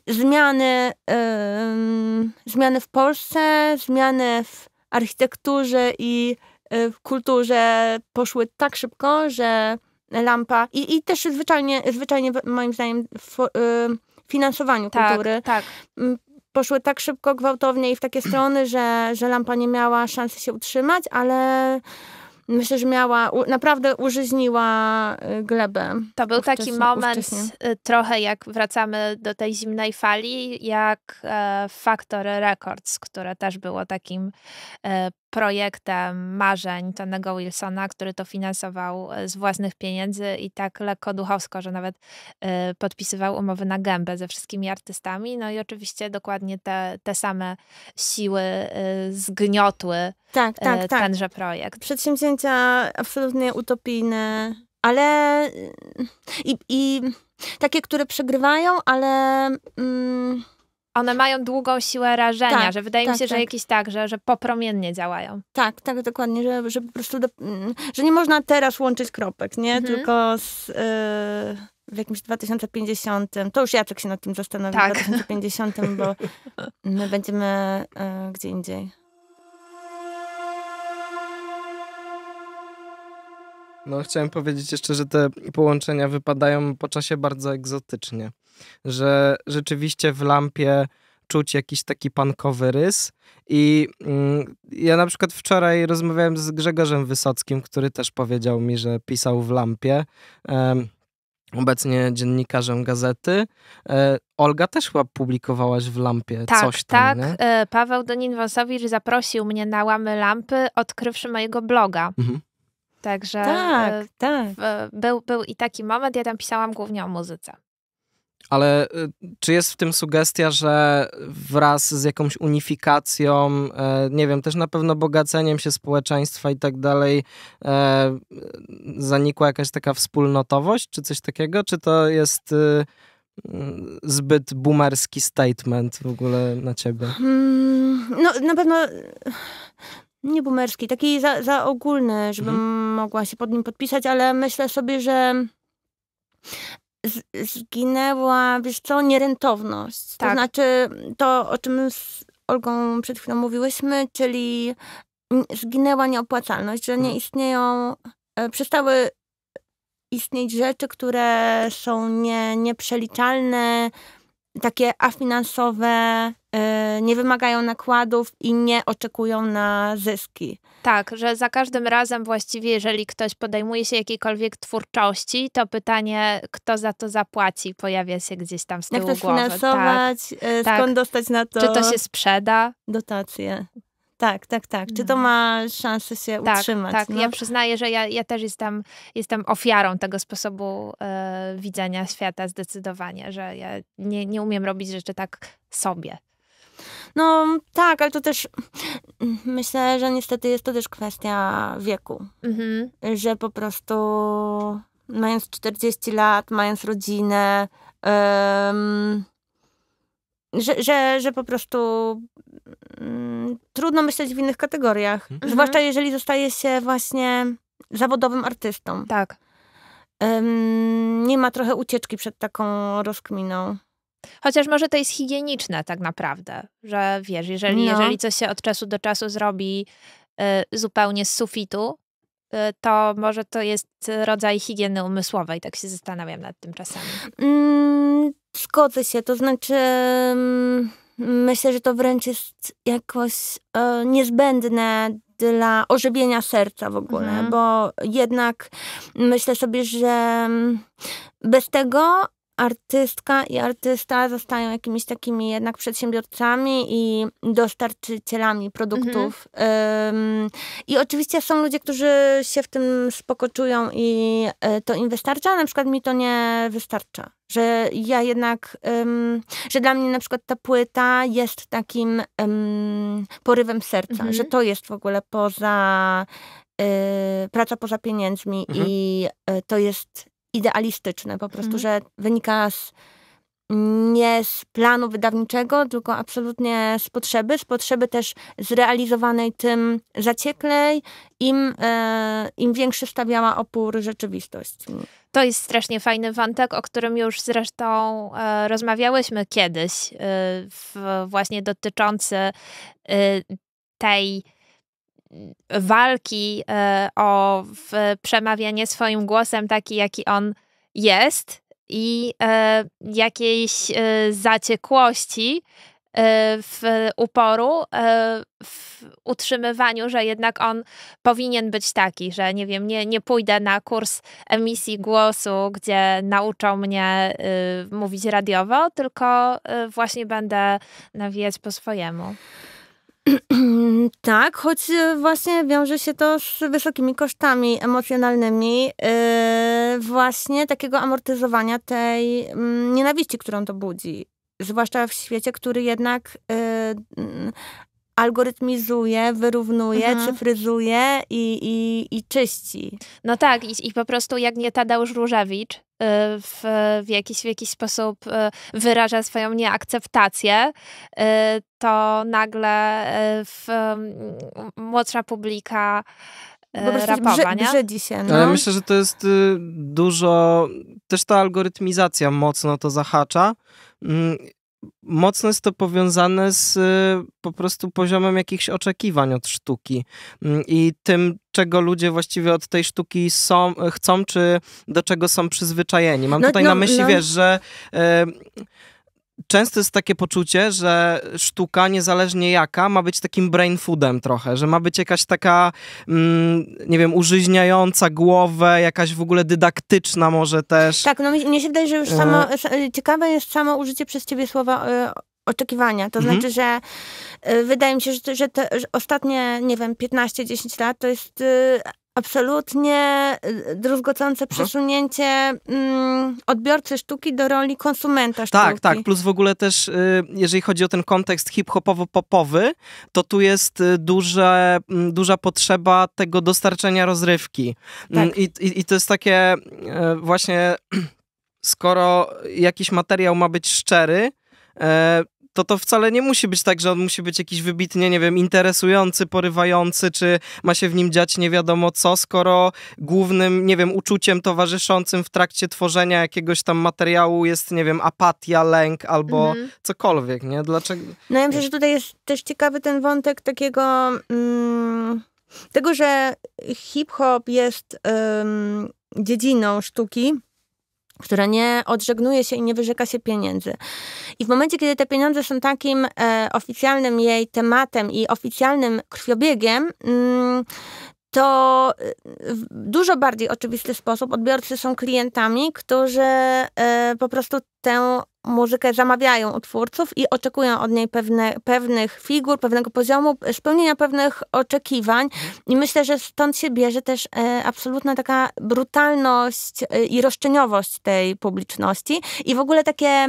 Speaker 3: yy, zmiany, yy, zmiany w Polsce, zmiany w architekturze i e, w kulturze poszły tak szybko, że lampa i, i też zwyczajnie, zwyczajnie moim zdaniem w, e, finansowaniu tak, kultury. Tak poszły tak szybko, gwałtownie i w takie strony, że, że lampa nie miała szansy się utrzymać, ale myślę, że miała, naprawdę
Speaker 1: użyźniła y, glebę. To był taki moment, y, trochę jak wracamy do tej zimnej fali, jak e, Factor Records, które też było takim e, projektem marzeń Tonego Wilsona, który to finansował e, z własnych pieniędzy i tak lekko duchowsko, że nawet e, podpisywał umowy na gębę ze wszystkimi artystami. No i oczywiście dokładnie te, te same siły e, zgniotły tak, tak, tak. tenże tak. projekt. Przedsięwzięcia
Speaker 3: absolutnie utopijne, ale mm, i, i
Speaker 1: takie, które przegrywają, ale. Mm one mają długą siłę rażenia, tak, że wydaje tak, mi się, tak. że jakieś tak, że, że popromiennie działają. Tak, tak, dokładnie, że, że po prostu,
Speaker 3: do, mm, że nie można teraz łączyć kropek, nie? Mhm. Tylko z, y, w jakimś 2050, to już Jacek się nad tym zastanowi, tak. w 2050, bo my będziemy yy, gdzie indziej.
Speaker 2: No, chciałem powiedzieć jeszcze, że te połączenia wypadają po czasie bardzo egzotycznie że rzeczywiście w lampie czuć jakiś taki pankowy rys. I mm, ja na przykład wczoraj rozmawiałem z Grzegorzem Wysockim, który też powiedział mi, że pisał w lampie. Um, obecnie dziennikarzem gazety. E, Olga też chyba publikowałaś w Lampie tak, coś tam, Tak,
Speaker 1: e, Paweł donin zaprosił mnie na Łamy Lampy, odkrywszy mojego bloga. Mhm. Także tak, e, tak. E, był, był i taki moment, ja tam pisałam głównie o muzyce.
Speaker 2: Ale y, czy jest w tym sugestia, że wraz z jakąś unifikacją, e, nie wiem, też na pewno bogaceniem się społeczeństwa i tak dalej, e, zanikła jakaś taka wspólnotowość, czy coś takiego? Czy to jest y, mm, zbyt boomerski statement w ogóle na ciebie?
Speaker 3: Hmm, no, na pewno nie boomerski, taki za, za ogólny, żebym mhm. mogła się pod nim podpisać, ale myślę sobie, że zginęła, wiesz co, nierentowność. Tak. To znaczy to, o czym z Olgą przed chwilą mówiłyśmy, czyli zginęła nieopłacalność, że nie mhm. istnieją, e, przestały istnieć rzeczy, które są nie, nieprzeliczalne, takie afinansowe, e, nie
Speaker 1: wymagają nakładów i nie oczekują na zyski. Tak, że za każdym razem właściwie, jeżeli ktoś podejmuje się jakiejkolwiek twórczości, to pytanie, kto za to zapłaci, pojawia się gdzieś tam z tyłu Jak to finansować? Tak, sfinansować, e, tak, skąd tak. dostać na to... Czy to się
Speaker 3: sprzeda? Dotacje. Tak, tak, tak. Czy to no.
Speaker 1: ma szansę się tak, utrzymać? Tak, no? ja przyznaję, że ja, ja też jestem, jestem ofiarą tego sposobu e, widzenia świata zdecydowanie, że ja nie, nie umiem robić rzeczy tak sobie.
Speaker 3: No tak, ale to też myślę, że niestety jest to też kwestia wieku. Mhm. Że po prostu mając 40 lat, mając rodzinę, um, że, że, że po prostu um, trudno myśleć w innych kategoriach. Mhm. Zwłaszcza mhm. jeżeli zostaje się właśnie zawodowym artystą. Tak. Um, nie ma trochę ucieczki
Speaker 1: przed taką rozkminą. Chociaż może to jest higieniczne tak naprawdę, że wiesz, jeżeli, no. jeżeli coś się od czasu do czasu zrobi y, zupełnie z sufitu, y, to może to jest rodzaj higieny umysłowej. Tak się zastanawiam nad tym czasami.
Speaker 3: Mm, zgodzę się, to znaczy... Mm, myślę, że to wręcz jest jakoś y, niezbędne dla ożywienia serca w ogóle, mhm. bo jednak myślę sobie, że mm, bez tego artystka i artysta zostają jakimiś takimi jednak przedsiębiorcami i dostarczycielami produktów. Mhm. I oczywiście są ludzie, którzy się w tym spokoczują i e, to im wystarcza, na przykład mi to nie wystarcza. Że ja jednak, że dla mnie na przykład ta płyta jest takim porywem serca, mhm. że to jest w ogóle poza y, praca poza pieniędzmi mhm. i e, to jest idealistyczne, po prostu, mhm. że wynika z, nie z planu wydawniczego, tylko absolutnie z potrzeby, z potrzeby też zrealizowanej tym zacieklej, im, e, im większy stawiała opór rzeczywistość.
Speaker 1: To jest strasznie fajny wątek, o którym już zresztą e, rozmawiałyśmy kiedyś, e, w, właśnie dotyczący e, tej walki e, o przemawianie swoim głosem taki, jaki on jest i e, jakiejś e, zaciekłości w uporu, w utrzymywaniu, że jednak on powinien być taki, że nie wiem, nie, nie pójdę na kurs emisji głosu, gdzie nauczą mnie y, mówić radiowo, tylko y, właśnie będę nawijać po swojemu. tak, choć e, właśnie wiąże się to z wysokimi
Speaker 3: kosztami emocjonalnymi, yy, właśnie takiego amortyzowania tej yy, nienawiści, którą to budzi. Zwłaszcza w świecie, który jednak yy,
Speaker 1: algorytmizuje, wyrównuje, mhm. cyfryzuje i, i, i czyści. No tak, i, i po prostu jak nie Tadeusz Różewicz, E, w, w, jakiś, w jakiś sposób e, wyraża swoją nieakceptację, e, to nagle w, młodsza publika rapowa, brze, się.
Speaker 3: No. Ale myślę,
Speaker 2: że to jest y, dużo, też ta algorytmizacja mocno to zahacza. Mm, mocno jest to powiązane z y, po prostu poziomem jakichś oczekiwań od sztuki mm, i tym, czego ludzie właściwie od tej sztuki są, chcą, czy do czego są przyzwyczajeni. Mam no, tutaj no, na myśli, no. wiesz, że... Y często jest takie poczucie, że sztuka, niezależnie jaka, ma być takim brain foodem trochę, że ma być jakaś taka, mm, nie wiem, użyźniająca głowę, jakaś w ogóle dydaktyczna może też. Tak, no mnie się wydaje, że już mhm. samo,
Speaker 3: y, ciekawe jest samo użycie przez ciebie słowa y, oczekiwania. To mhm. znaczy, że y, wydaje mi się, że, że, te, że ostatnie, nie wiem, 15-10 lat to jest absolutnie y, druzgocące przesunięcie mm, odbiorcy sztuki
Speaker 2: do roli konsumenta tak, sztuki. Tak, tak. Plus w ogóle też, y, jeżeli chodzi o ten kontekst hip-hopowo-popowy, to tu jest y, duże, mm, duża potrzeba tego dostarczenia rozrywki. Mm, tak. I, i, I to jest takie właśnie, skoro jakiś materiał ma być szczery, e, to to wcale nie musi być tak, że on musi być jakiś wybitnie, nie wiem, interesujący, porywający, czy ma się w nim dziać nie wiadomo co, skoro głównym, nie wiem, uczuciem towarzyszącym w trakcie tworzenia jakiegoś tam materiału jest, nie wiem, apatia, lęk albo mhm. cokolwiek, nie? Dlaczego?
Speaker 3: No ja myślę, że tutaj jest też ciekawy ten wątek takiego... Mm, tego, że hip-hop jest ym, dziedziną sztuki, która nie odżegnuje się i nie wyrzeka się pieniędzy. I w momencie, kiedy te pieniądze są takim e, oficjalnym jej tematem i oficjalnym krwiobiegiem, mm, to y, w dużo bardziej oczywisty sposób odbiorcy są klientami, którzy y, po prostu tę muzykę zamawiają u twórców i oczekują od niej pewne, pewnych figur, pewnego poziomu, y, spełnienia pewnych oczekiwań. I myślę, że stąd się bierze też absolutna taka brutalność i roszczeniowość tej publiczności i w ogóle takie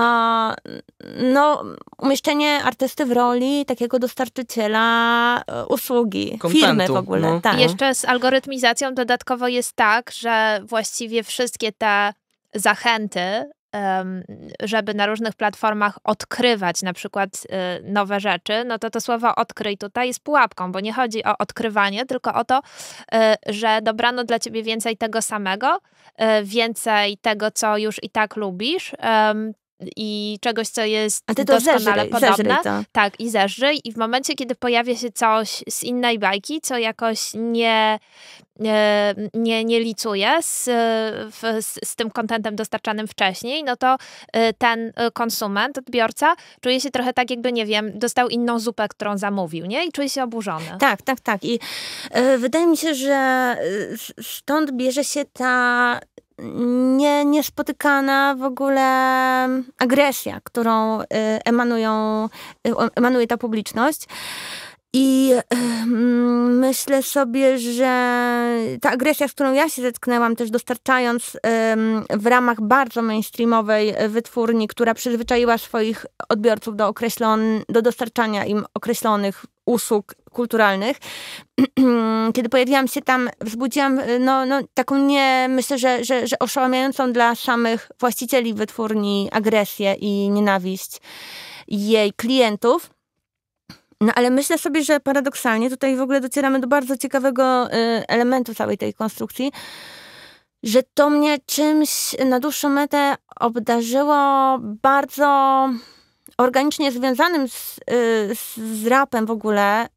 Speaker 3: a, no, umieszczenie artysty w
Speaker 1: roli takiego dostarczyciela e, usługi, filmy firmy w ogóle. No. Tak. Jeszcze z algorytmizacją dodatkowo jest tak, że właściwie wszystkie te zachęty żeby na różnych platformach odkrywać na przykład y, nowe rzeczy, no to to słowo odkryj tutaj jest pułapką, bo nie chodzi o odkrywanie, tylko o to, y, że dobrano dla ciebie więcej tego samego, y, więcej tego, co już i tak lubisz, i czegoś, co jest A ty to doskonale zeżryj, podobne. Zeżryj to. Tak, i zeżryj. I w momencie, kiedy pojawia się coś z innej bajki, co jakoś nie, nie, nie, nie licuje z, e, z, z tym kontentem dostarczanym wcześniej, no to e, ten e, konsument, odbiorca czuje się trochę tak, jakby, nie wiem, dostał inną zupę, którą zamówił, nie? I czuje się oburzony. Tak, tak, tak. I y, wydaje mi się, że stąd bierze się ta nie, niespotykana
Speaker 3: w ogóle agresja, którą y, emanują, y, emanuje ta publiczność. I myślę sobie, że ta agresja, z którą ja się zetknęłam, też dostarczając w ramach bardzo mainstreamowej wytwórni, która przyzwyczaiła swoich odbiorców do, określon- do dostarczania im określonych usług kulturalnych. Kiedy pojawiłam się tam, wzbudziłam y, no, no, taką nie, myślę, że, że, że oszałamiającą dla samych właścicieli wytwórni agresję i nienawiść jej klientów. No ale myślę sobie, że paradoksalnie tutaj w ogóle docieramy do bardzo ciekawego y, elementu całej tej konstrukcji, że to mnie czymś na dłuższą metę obdarzyło bardzo organicznie związanym z, y, z, z rapem w ogóle, y,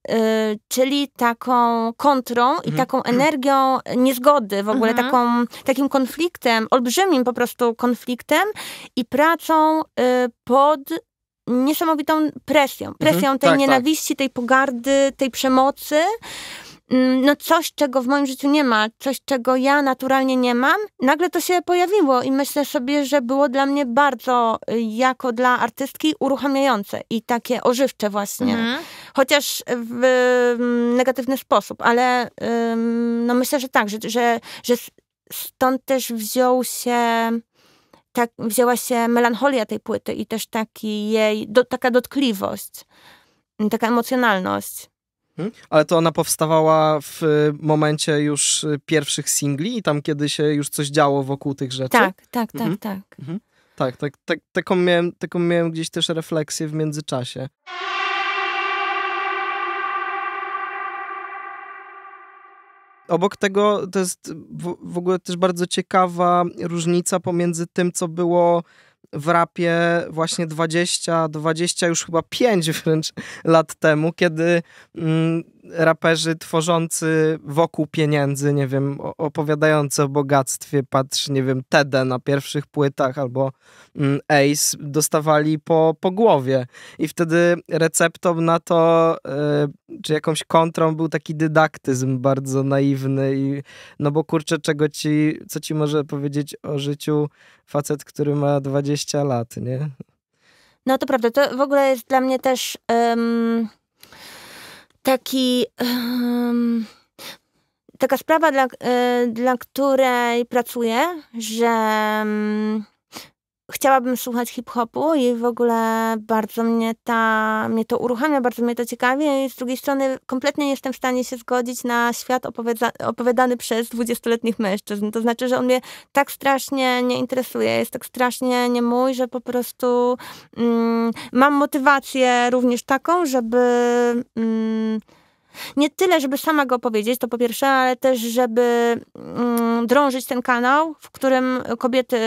Speaker 3: czyli taką kontrą i mhm. taką energią niezgody, w ogóle mhm. taką, takim konfliktem, olbrzymim po prostu konfliktem i pracą y, pod niesamowitą presją. Presją mhm, tej tak, tak. nienawiści, tak. tej pogardy, tej przemocy. Mm, no coś, czego w moim życiu nie ma, coś, czego ja naturalnie nie mam, nagle to się pojawiło i myślę sobie, że było dla mnie bardzo, y, jako dla artystki, uruchamiające i takie ożywcze właśnie. Mhm. Chociaż w mm, negatywny sposób, ale no myślę, że tak, że, że, że stąd też wziął się tak, wzięła się melancholia tej płyty i też taki jej, do, taka dotkliwość, taka emocjonalność.
Speaker 2: Ale to ona powstawała w y, momencie już y, pierwszych singli i tam, kiedy się już coś działo wokół tych rzeczy? Tak,
Speaker 3: tak, tak mhm. tak,
Speaker 2: tak. Mhm. Tak, tak, tak taką, miałem, taką miałem gdzieś też refleksję w międzyczasie. obok tego to jest w, ogóle też bardzo ciekawa różnica pomiędzy tym, co było w rapie właśnie 20, 20 już chyba 5 wręcz lat temu, kiedy mm, raperzy tworzący wokół pieniędzy, nie wiem, opowiadający o bogactwie, patrz, nie wiem, Tedę na pierwszych płytach albo mm, Ace, dostawali po, po głowie. I wtedy receptą na to, y, czy jakąś kontrą był taki dydaktyzm bardzo naiwny i no bo kurczę, czego ci, co ci może powiedzieć o życiu facet, który ma 20 lat, nie?
Speaker 3: No to prawda, to w ogóle jest dla mnie też taki. Um, taka sprawa, dla, e, dla której pracuję, że. Um, chciałabym słuchać hip-hopu i w ogóle bardzo mnie, ta, mnie to uruchamia, bardzo mnie to ciekawi i z drugiej strony kompletnie nie jestem w stanie się zgodzić na świat opowiadany przez dwudziestoletnich mężczyzn. To znaczy, że on mnie tak strasznie nie interesuje, jest tak strasznie nie mój, że po prostu mm, mam motywację również taką, żeby... Mm, nie tyle, żeby sama go powiedzieć, to po pierwsze, ale też, żeby mm, drążyć ten kanał, w którym kobiety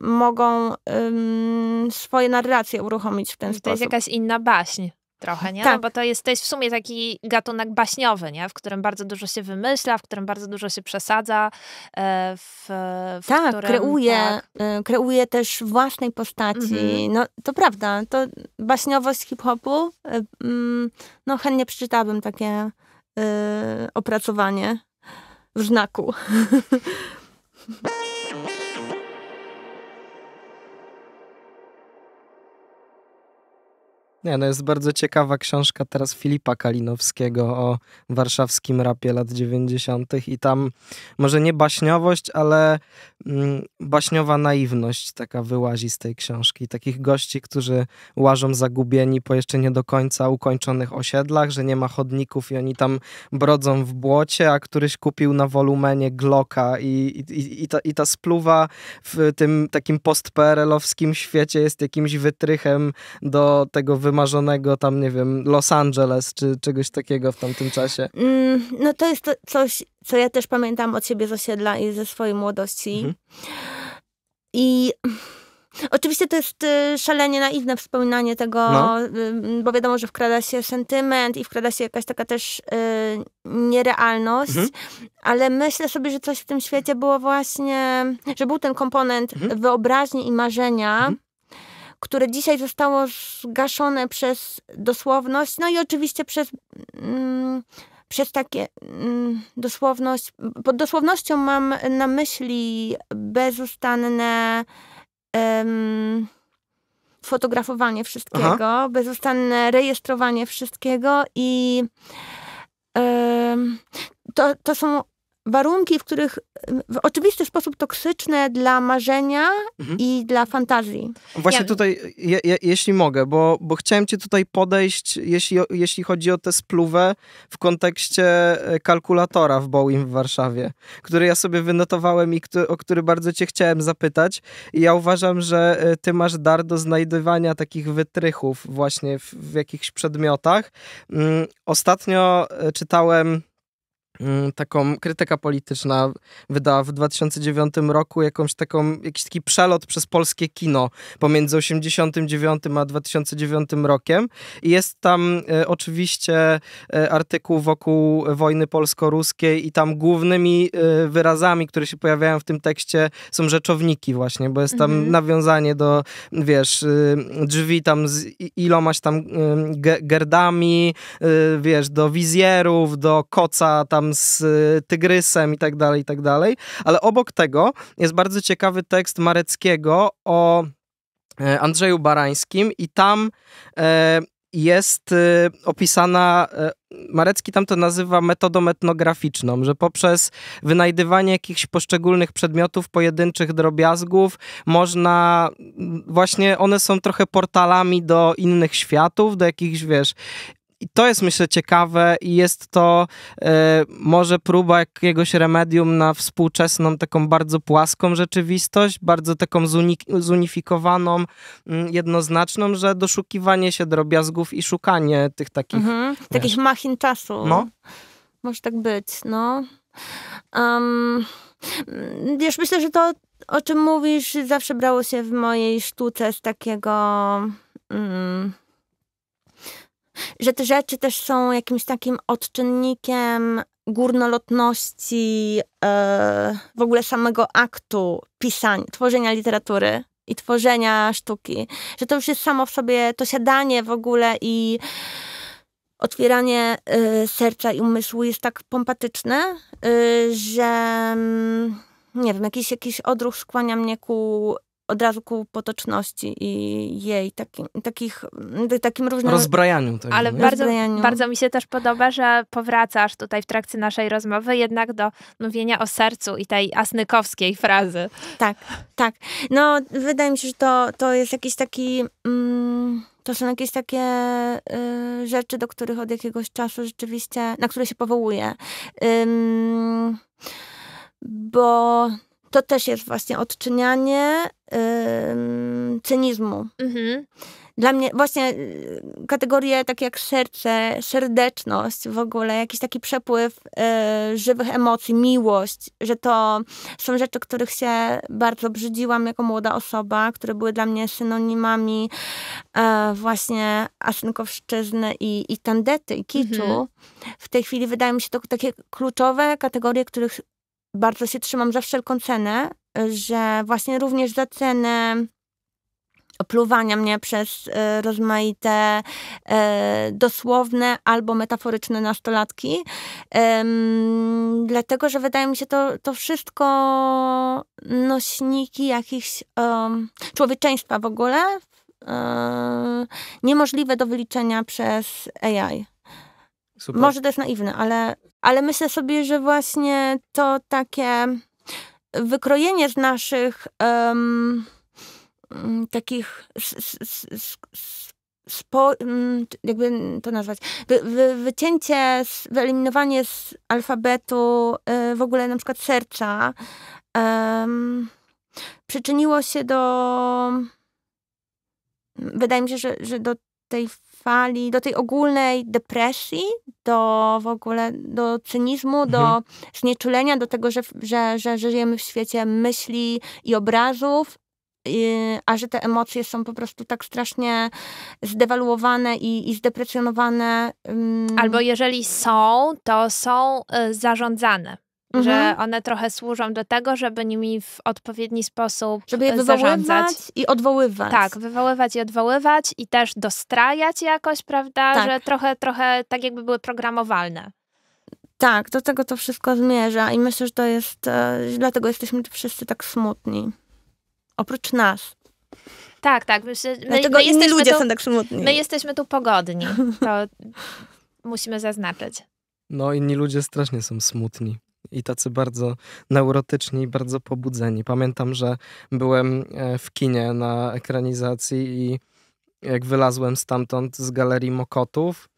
Speaker 3: mogą swoje narracje uruchomić w ten to sposób. To jest jakaś
Speaker 1: inna baśń
Speaker 3: trochę, nie? No, tak. No bo
Speaker 1: to jest, to jest w sumie taki gatunek baśniowy, nie? W którym bardzo dużo się wymyśla, w którym bardzo dużo się przesadza. E, w, w tak, którym, kreuje, tak,
Speaker 3: e, kreuje też własnej postaci. Mhm. No to prawda, to baśniowość hip-hopu, e, mm, no chętnie przeczytałabym takie opracowanie w znaku.
Speaker 2: Nie, no jest bardzo ciekawa książka teraz Filipa Kalinowskiego o warszawskim rapie lat 90. i tam może nie baśniowość, ale mm, baśniowa naiwność taka wyłazi z tej książki. Takich gości, którzy łażą zagubieni po jeszcze nie do końca ukończonych osiedlach, że nie ma chodników i oni tam brodzą w błocie, a któryś kupił na wolumenie Glocka i, i, i, ta, i ta spluwa w tym takim post-PRL-owskim świecie jest jakimś wytrychem do tego wy wymarzonego tam, nie wiem, Los Angeles czy czegoś takiego w tamtym czasie?
Speaker 3: Mm, no to jest to coś, co ja też pamiętam od siebie z osiedla i ze swojej młodości. Mhm. I Oczywiście to jest y, szalenie naiwne wspominanie tego, no. Y, bo wiadomo, że wkrada się sentyment i wkrada się jakaś taka też y, nierealność, mhm. ale myślę sobie, że coś w tym świecie było właśnie, że był ten komponent mhm. wyobraźni i marzenia. Mhm które dzisiaj zostało zgaszone przez dosłowność, no i oczywiście przez, mm, przez takie mm, dosłowność. Pod dosłownością mam na myśli bezustanne em, fotografowanie wszystkiego, Aha. bezustanne rejestrowanie wszystkiego i em, to, to są warunki, w których w oczywisty sposób toksyczne dla marzenia mhm. i dla fantazji. Właśnie ja...
Speaker 2: tutaj, je, je, jeśli mogę, bo, bo chciałem cię tutaj podejść, jeśli, jeśli chodzi o tę spluwę w kontekście e, kalkulatora w Boeing w Warszawie, który ja sobie wynotowałem i kto, o który bardzo cię chciałem zapytać. I ja uważam, że e, ty masz dar do znajdywania takich wytrychów właśnie w, w jakichś przedmiotach. Mm, ostatnio e, czytałem Y, taką krytyka polityczna wydała w 2009 roku jakąś taką, jakiś taki przelot przez polskie kino pomiędzy 89 a 2009 rokiem i jest tam e, oczywiście e, artykuł wokół wojny polsko-ruskiej i tam głównymi e, wyrazami, które się pojawiają w tym tekście są rzeczowniki właśnie, bo jest tam mhm. nawiązanie do, wiesz, drzwi tam z ilomaś tam gerdami, wiesz, do wizjerów, do koca tam z y, tygrysem i tak dalej, i tak dalej. Ale obok tego jest bardzo ciekawy tekst Mareckiego o e, Andrzeju Barańskim i tam e, jest y, opisana, e, Marecki tam to nazywa metodą etnograficzną, że poprzez wynajdywanie jakichś poszczególnych przedmiotów, pojedynczych drobiazgów, można, właśnie one są trochę portalami do innych światów, do jakichś, wiesz, i to jest, myślę, ciekawe i jest to y, może próba jakiegoś remedium na współczesną, taką bardzo płaską rzeczywistość, bardzo taką zunifikowaną, mm, jednoznaczną, że doszukiwanie się drobiazgów i szukanie tych takich... Mhm, takich
Speaker 3: machin czasu. No. Może tak być, no. Um, wiesz, myślę, że to, o czym mówisz, zawsze brało się w mojej sztuce z takiego... Mm, że te rzeczy też są jakimś takim odczynnikiem górnolotności e, w ogóle samego aktu pisania, tworzenia literatury i tworzenia sztuki. Że to już jest samo w sobie to siadanie w ogóle i otwieranie e, serca i umysłu jest tak pompatyczne, e, że mm, nie wiem, jakiś, jakiś odruch skłania mnie ku od razu ku
Speaker 1: potoczności i jej taki, takich, no, takim
Speaker 2: różnym... Rozbrajaniu tego. Ale
Speaker 3: bardzo, Rozbrajaniu. bardzo
Speaker 1: mi się też podoba, że powracasz tutaj w trakcie naszej rozmowy jednak do mówienia o sercu i tej asnykowskiej frazy. Tak, tak. No wydaje
Speaker 3: mi się, że to, to jest jakiś taki... Mm, to są jakieś takie y, rzeczy, do których od jakiegoś czasu rzeczywiście, na które się powołuję. Ym, bo to też jest właśnie odczynianie yy, cynizmu. Mhm. Dla mnie właśnie y, kategorie takie jak serce, serdeczność w ogóle, jakiś taki przepływ y, żywych emocji, miłość, że to są rzeczy, których się bardzo brzydziłam jako młoda osoba, które były dla mnie synonimami e, właśnie asynkowszczyzny i, i tandety, i kiczu. Mhm. W tej chwili wydają mi się to takie kluczowe kategorie, których bardzo się trzymam za wszelką cenę, że właśnie również za cenę opluwania mnie przez y, rozmaite y, dosłowne albo metaforyczne nastolatki, dlatego że wydaje mi się to, to wszystko nośniki jakichś człowieczeństwa w ogóle, y, niemożliwe do wyliczenia przez AI. Super. Może też naiwny, ale, ale myślę sobie, że właśnie to takie wykrojenie z naszych um, takich spo, mm, jakby to nazwać, wy, wy, wycięcie, wyeliminowanie z alfabetu y, w ogóle na przykład serca um, przyczyniło się do wydaje mi się, że, że do tej fali, do tej ogólnej depresji, do w ogóle, do cynizmu, mhm. do znieczulenia, do tego, że, że, że, że żyjemy w świecie myśli i obrazów, yy, a że te emocje są po prostu tak strasznie zdewaluowane i, i zdeprecjonowane. Albo
Speaker 1: jeżeli są, to są y, zarządzane. Mhm. Że one trochę służą do tego, żeby nimi w odpowiedni sposób Żeby je e, wywoływać zarządzać. i odwoływać. Tak, wywoływać i odwoływać i też dostrajać jakoś, prawda? Tak. Że trochę, trochę tak jakby były programowalne.
Speaker 3: Tak, do tego to wszystko zmierza i myślę, że to jest, e, dlatego jesteśmy tu wszyscy tak smutni. Oprócz nas.
Speaker 1: Tak, tak. Myślę, my, dlatego my inni ludzie tu, są tak smutni. My jesteśmy tu pogodni. To musimy zaznaczyć.
Speaker 2: No, inni ludzie strasznie są smutni i tacy bardzo neurotyczni, bardzo pobudzeni. Pamiętam, że byłem e, w kinie na ekranizacji i jak wylazłem stamtąd z galerii Mokotów,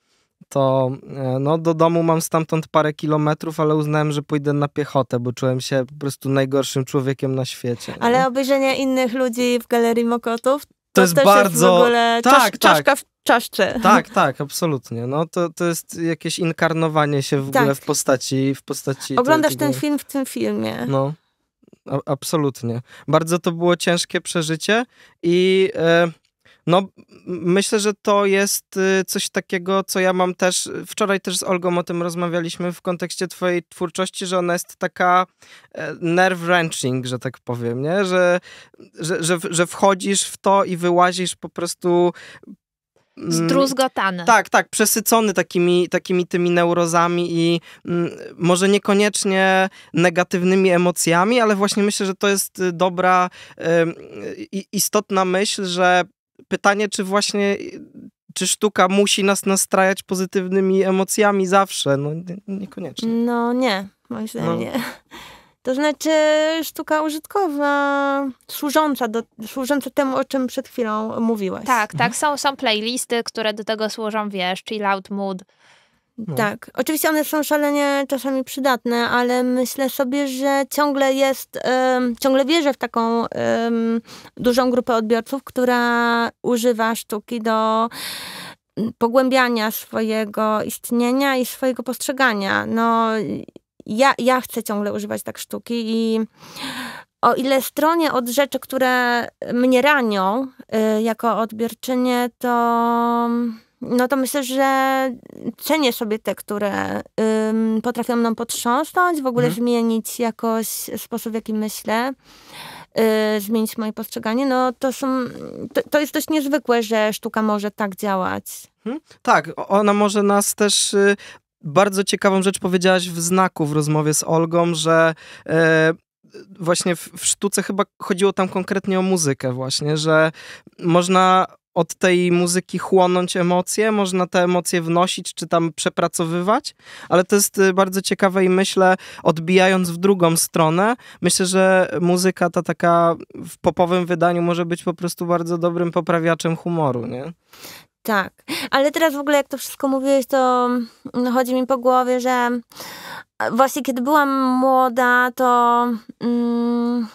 Speaker 2: to e, no, do domu mam stamtąd parę kilometrów, ale uznałem, że pójdę na piechotę, bo czułem się po prostu najgorszym człowiekiem na świecie. Ale nie?
Speaker 3: obejrzenie innych ludzi w Galerii Mokotów to jest bardzo. Jest w ogóle tak, tak. czaszka w czaszce. Tak,
Speaker 2: tak, absolutnie. No to, to jest jakieś inkarnowanie się w tak. ogóle w tak. postaci. W postaci Oglądasz tego... ten
Speaker 3: film w tym filmie.
Speaker 2: No. A, absolutnie. Bardzo to było ciężkie przeżycie i. E, no, myślę, że to jest y, coś takiego, co ja mam też. Wczoraj też z Olgą o tym rozmawialiśmy w kontekście Twojej twórczości, że ona jest taka e, nerve-wrenching, że tak powiem, nie? Że, że, że, że wchodzisz w to i wyłazisz po prostu mm, Zdruzgotany. Tak, tak, przesycony takimi, takimi tymi neurozami i mm, może niekoniecznie negatywnymi emocjami, ale właśnie myślę, że to jest y, dobra, y, y, istotna myśl, że pytanie, czy właśnie, czy sztuka musi nas nastrajać pozytywnymi emocjami zawsze? No niekoniecznie.
Speaker 3: No nie, moim zdaniem no. nie. To znaczy sztuka użytkowa, służąca, do, służąca temu, o czym przed chwilą
Speaker 1: mówiłaś. Tak, tak. Mhm. Są, są playlisty, które do tego służą, wiesz, chill loud mood,
Speaker 3: no. Tak. Oczywiście one są szalenie czasami przydatne, ale myślę sobie, że ciągle jest, um, ciągle wierzę w taką um, dużą grupę odbiorców, która używa sztuki do pogłębiania swojego istnienia i swojego postrzegania. No, ja, ja chcę ciągle używać tak sztuki i o ile stronie od rzeczy, które mnie ranią y, jako odbiorczynię, to no to myślę, że cenię sobie te, które ym, potrafią mną potrząsnąć, w ogóle mhm. zmienić jakoś sposób, w jaki myślę, y, zmienić moje postrzeganie. No to są, to, to, jest dość niezwykłe, że sztuka może tak działać. Mhm.
Speaker 2: Tak, ona może nas też y, bardzo ciekawą rzecz powiedziałaś w znaku w rozmowie z Olgą, że e, właśnie w, w, sztuce chyba chodziło tam konkretnie o muzykę właśnie, że można od tej muzyki chłonąć emocje, można te emocje wnosić czy tam przepracowywać, ale to jest y, bardzo ciekawe i myślę, odbijając w drugą stronę, myślę, że muzyka ta taka w popowym wydaniu może być po prostu bardzo dobrym poprawiaczem humoru, nie?
Speaker 3: Tak, ale teraz w ogóle jak to wszystko mówiłeś, to mm, chodzi mi po głowie, że e, właśnie kiedy byłam młoda, to mm,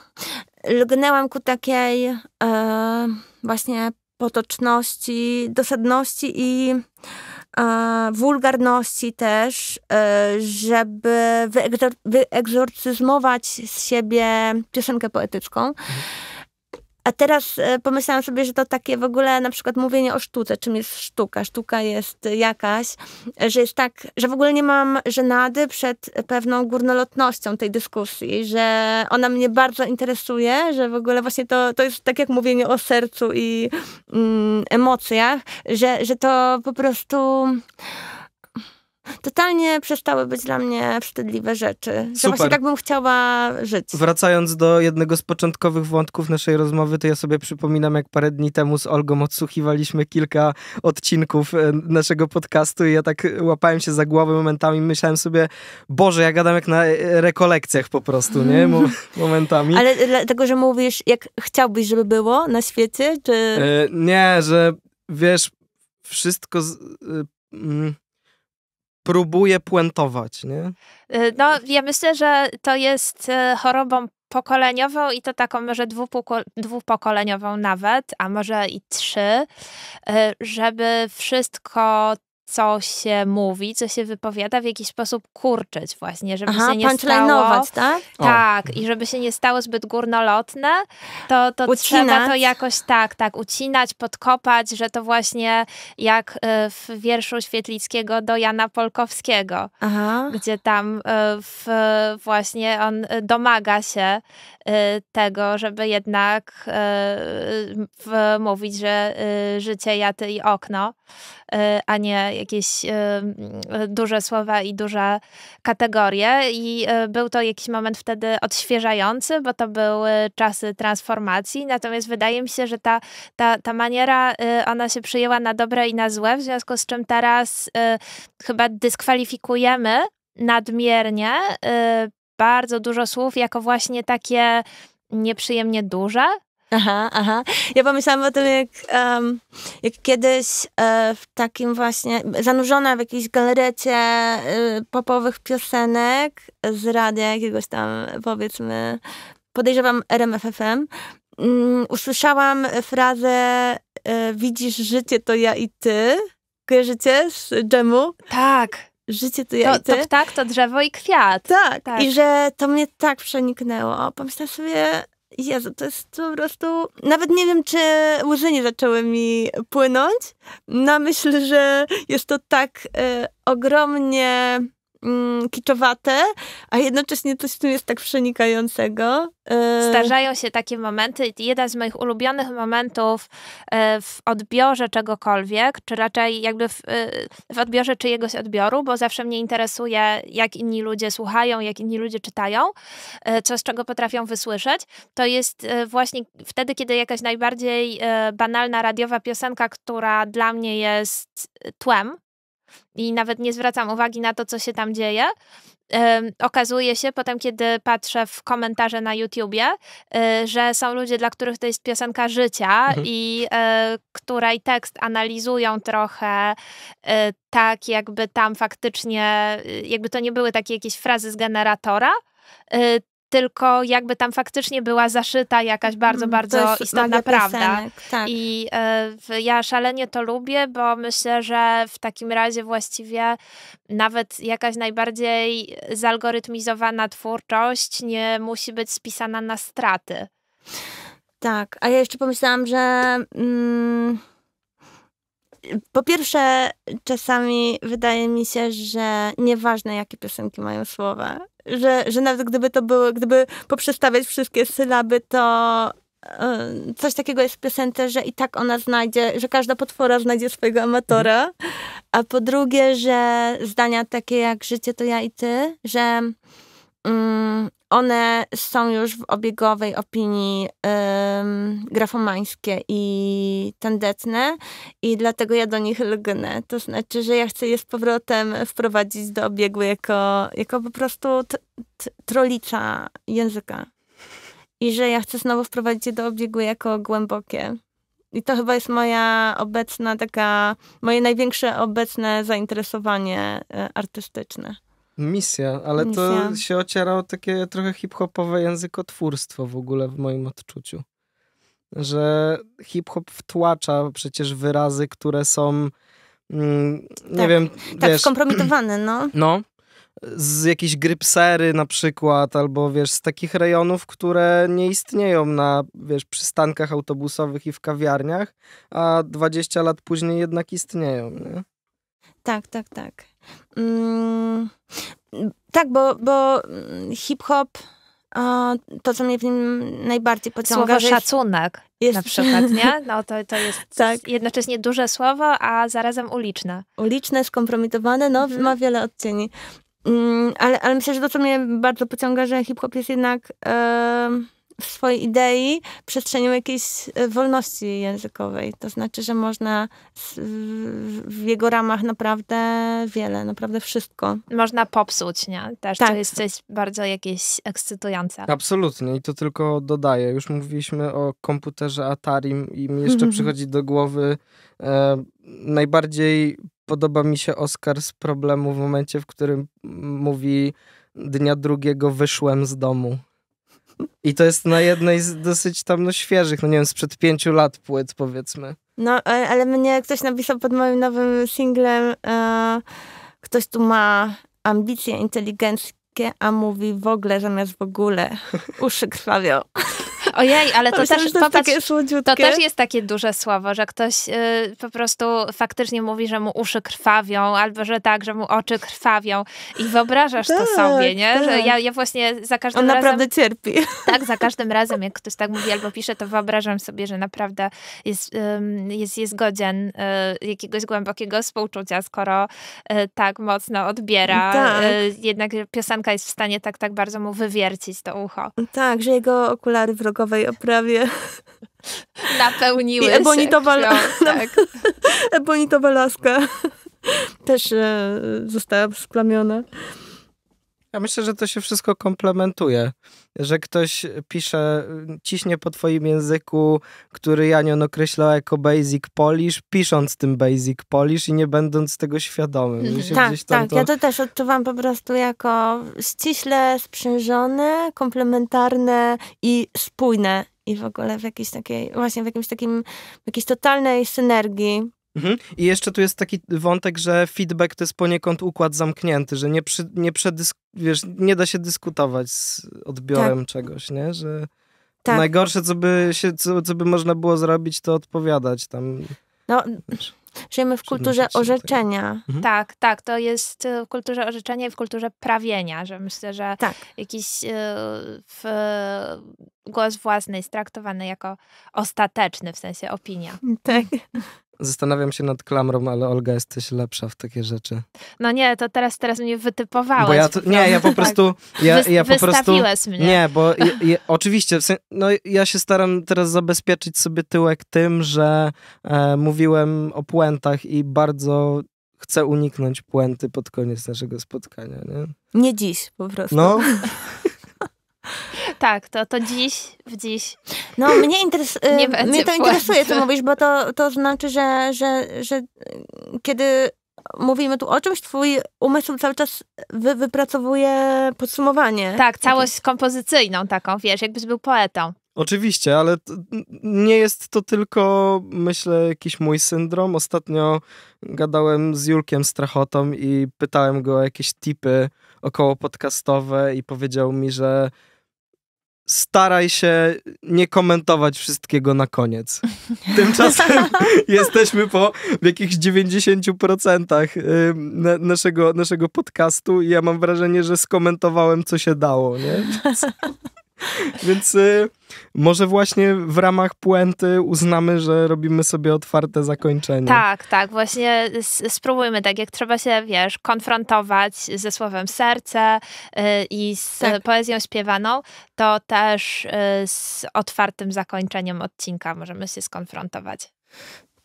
Speaker 3: lgnęłam ku takiej e, właśnie potoczności, dosadności i e, wulgarności też, e, żeby wyegzor wyegzorcyzmować z siebie piosenkę poetycką. Mhm. A teraz e, pomyślałam sobie, że to takie w ogóle na przykład mówienie o sztuce, czym jest sztuka. Sztuka jest jakaś, że jest tak, że w ogóle nie mam żenady przed pewną górnolotnością tej dyskusji, że ona mnie bardzo interesuje, że w ogóle właśnie to, to jest tak jak mówienie o sercu i mm, emocjach, że, że to po prostu totalnie przestały być dla mnie wstydliwe rzeczy. Że właśnie tak bym chciała żyć.
Speaker 2: Wracając do jednego z początkowych wątków naszej rozmowy, to ja sobie przypominam, jak parę dni temu z Olgą odsłuchiwaliśmy kilka odcinków e, naszego podcastu i ja tak łapałem się za głowę momentami, myślałem sobie, Boże, ja gadam jak na e, rekolekcjach po prostu, nie? momentami. Ale
Speaker 3: dlatego, że mówisz, jak chciałbyś, żeby było na
Speaker 2: świecie, czy... E, nie, że wiesz, wszystko... Z, mm, próbuje puentować, nie?
Speaker 1: Y, no, ja myślę, że to jest y, chorobą pokoleniową i to taką może dwupokoleniową nawet, a może i trzy, y, żeby wszystko co się mówi, co się wypowiada, w jakiś sposób kurczyć właśnie, żeby Aha, się nie stało... tak? Tak, o. i żeby się nie stało zbyt górnolotne, to, to trzeba to jakoś tak, tak, ucinać, podkopać, że to właśnie jak y, w wierszu Świetlickiego do Jana Polkowskiego, Aha. gdzie tam y, w, właśnie on y, domaga się tego, żeby jednak mówić, że życie, ja ty i okno E, a nie jakieś e, e, duże słowa i duże kategorie. I był to jakiś moment wtedy odświeżający, bo to były czasy transformacji. Natomiast wydaje mi się, że ta, ta, ta maniera, ona się przyjęła na dobre i na złe, w związku z czym teraz chyba dyskwalifikujemy nadmiernie bardzo dużo słów jako właśnie takie nieprzyjemnie duże Aha, aha. Ja pomyślałam o tym, jak, um, jak kiedyś e, w takim właśnie, zanurzona
Speaker 3: w jakiejś galerecie e, popowych piosenek z radia jakiegoś tam, powiedzmy, podejrzewam RMFFM, um, mm, usłyszałam frazę e, widzisz życie to ja i ty. Kojarzycie z dżemu? Tak życie to ja to, i ty. To ptak, to drzewo
Speaker 1: i kwiat. Tak. tak. I
Speaker 3: że to mnie tak przeniknęło. Pomyślałam sobie, Jezu, to
Speaker 1: jest po prostu...
Speaker 3: Nawet nie wiem, czy łzy nie zaczęły mi płynąć na myśl, że jest to tak y, ogromnie Mm, kiczowate, a jednocześnie coś w tym jest tak przenikającego. Y... Zdarzają
Speaker 1: się takie momenty. Jeden z moich ulubionych momentów e, w odbiorze czegokolwiek, czy raczej jakby w, e, w odbiorze czyjegoś odbioru, bo zawsze mnie interesuje, jak inni ludzie słuchają, jak inni ludzie czytają, co z czego potrafią wysłyszeć, to jest właśnie wtedy, kiedy jakaś najbardziej banalna radiowa piosenka, która dla mnie jest tłem, i nawet nie zwracam uwagi na to, co się tam dzieje. Okazuje się potem, kiedy patrzę w komentarze na YouTubie, y, że są ludzie, dla których to jest piosenka życia mhm. i e, której tekst analizują trochę e, tak, jakby tam faktycznie, y, jakby to nie były takie jakieś frazy z generatora, y, tylko jakby tam faktycznie była zaszyta jakaś mm, bardzo, bardzo istotna prawda. Tak. I y, ja szalenie to lubię, bo myślę, że w takim razie właściwie nawet jakaś najbardziej zalgorytmizowana twórczość nie musi być spisana na straty. Tak, a ja jeszcze pomyślałam, że. Mm po pierwsze, czasami
Speaker 3: wydaje mi się, że nieważne jakie piosenki mają słowa, że, że nawet gdyby to były, gdyby poprzestawiać wszystkie sylaby, to y, coś takiego jest w piosence, że i tak ona znajdzie, że każda potwora znajdzie swojego amatora. Mhm. A po drugie, że zdania takie jak życie to ja i ty, że Mm, one są już w obiegowej opinii ym, grafomańskie i tandetne i dlatego ja do nich lgnę. To znaczy, że ja chcę je z powrotem wprowadzić do obiegu jako, jako po prostu trolica języka. I że ja chcę znowu wprowadzić je do obiegu jako głębokie. I to chyba jest moja obecna taka, moje największe obecne zainteresowanie e, artystyczne.
Speaker 2: Misja, ale Misja. to się ociera o takie trochę hip-hopowe językotwórstwo w ogóle w moim odczuciu. Że hip-hop wtłacza przecież wyrazy, które są mm, nie tak, wiem, tak wiesz, skompromitowane, no. No, z jakiejś grypsery na przykład, albo wiesz, z takich rejonów, które nie istnieją na, wiesz, przystankach autobusowych i w kawiarniach, a 20 lat później jednak istnieją, nie? Tak, tak, tak. Mm, tak, bo, bo mm, hip-hop,
Speaker 1: to co mnie w nim najbardziej pociąga... Słowo szacunek jest... na przykład, nie? No to, to jest tak. jednocześnie duże słowo, a zarazem uliczne. Uliczne, skompromitowane, no mhm. ma wiele odcieni. Mm, ale, ale myślę, że to co mnie bardzo pociąga, że hip-hop
Speaker 3: jest jednak... Yy w swojej idei przestrzenią jakiejś e, wolności językowej. To znaczy, że można w jego ramach naprawdę
Speaker 1: wiele, naprawdę wszystko. Można popsuć, nie? Też tak. to jest coś bardzo jakieś ekscytujące.
Speaker 2: Absolutnie i to tylko dodaję. Już mówiliśmy o komputerze Atari. i mi jeszcze mhm. przychodzi do głowy e, najbardziej podoba mi się Oscar z problemu w momencie, w którym mówi dnia drugiego wyszłem z domu. I to jest na jednej z dosyć tam no świeżych, no nie wiem, sprzed pięciu lat płyt powiedzmy.
Speaker 3: No, ale mnie ktoś napisał pod moim nowym singlem, e, ktoś tu ma ambicje inteligenckie, a mówi w ogóle zamiast w ogóle. Uszy krwawią. Ojej, ale to, Myślę, też, to, popatrz, to, też jest
Speaker 1: takie duże słowo, że ktoś y, po prostu faktycznie mówi, że mu uszy krwawią, albo że tak, że mu oczy krwawią i wyobrażasz tak, to sobie, tak, nie? Tak. Że ja, ja właśnie za każdym razem... On naprawdę cierpi. Tak, za każdym razem, jak ktoś tak mówi albo pisze, to wyobrażam sobie, że naprawdę jest, jest, jest godzien y, jakiegoś głębokiego współczucia, skoro y, tak mocno odbiera. Tak. Y, jednak piosenka jest w stanie tak, tak bardzo mu wywiercić to ucho.
Speaker 3: Tak, że jego okulary wrogowe szynkowej oprawie.
Speaker 1: Napełniły I ebonitowa, się
Speaker 2: tak. ebonitowa laska też e, została splamiona. Ja myślę, że to się wszystko komplementuje, że ktoś pisze, ciśnie po twoim języku, który Janion określał jako Basic Polish, pisząc tym Basic Polish i nie będąc tego świadomym. tak, tak. To... Ja to
Speaker 3: też odczuwam po prostu jako ściśle sprzężone, komplementarne i spójne i w ogóle w jakiejś takiej, właśnie w jakimś takim, w jakiejś totalnej synergii
Speaker 2: Mhm. I jeszcze tu jest taki wątek, że feedback to jest poniekąd układ zamknięty, że nie, przy, nie, przedysk- wiesz, nie da się dyskutować z odbiorem tak. czegoś, nie? Że tak. najgorsze, co by, się, co, co by można było zrobić, to odpowiadać tam.
Speaker 1: No, wiesz. Żyjemy w kulturze orzeczenia. Mhm. Tak, tak, to jest y, w kulturze orzeczenia i w kulturze prawienia, że myślę, że tak. jakiś y, w, głos własny jest traktowany jako ostateczny, w sensie opinia. Tak.
Speaker 2: Zastanawiam się nad klamrą, ale Olga jesteś lepsza w takie rzeczy.
Speaker 1: No nie, to teraz, teraz mnie wytypowałeś. Bo ja to, nie, ja po prostu... Tak. Ja, ja po prostu mnie. Nie,
Speaker 2: bo oczywiście, no ja się staram teraz zabezpieczyć sobie tyłek tym, że e, mówiłem o puentach i bardzo chcę uniknąć puenty pod koniec naszego spotkania, nie?
Speaker 3: Nie dziś po prostu. No.
Speaker 1: tak, to, to dziś, w dziś. No mnie, interes, nie y, mnie to interesuje,
Speaker 3: co mówisz, bo to, to znaczy, że, że, że kiedy mówimy tu o
Speaker 1: czymś, twój umysł cały czas wy, wypracowuje podsumowanie. Tak, całość kompozycyjną taką, wiesz, jakbyś był poetą.
Speaker 2: Oczywiście, ale nie jest to tylko, myślę, jakiś mój syndrom. Ostatnio gadałem z Julkiem Strachotą i pytałem go o jakieś tipy około podcastowe i powiedział mi, że staraj się nie komentować wszystkiego na koniec. Tymczasem jesteśmy po jakichś 90% naszego, naszego podcastu i ja mam wrażenie, że skomentowałem, co się dało, nie? Więc y, może właśnie w ramach puenty uznamy, że robimy sobie otwarte zakończenie. Tak,
Speaker 1: tak, właśnie spróbujmy tak, jak trzeba się, wiesz, konfrontować ze słowem serce y, i z tak. poezją śpiewaną, to też y, z otwartym zakończeniem odcinka możemy się skonfrontować.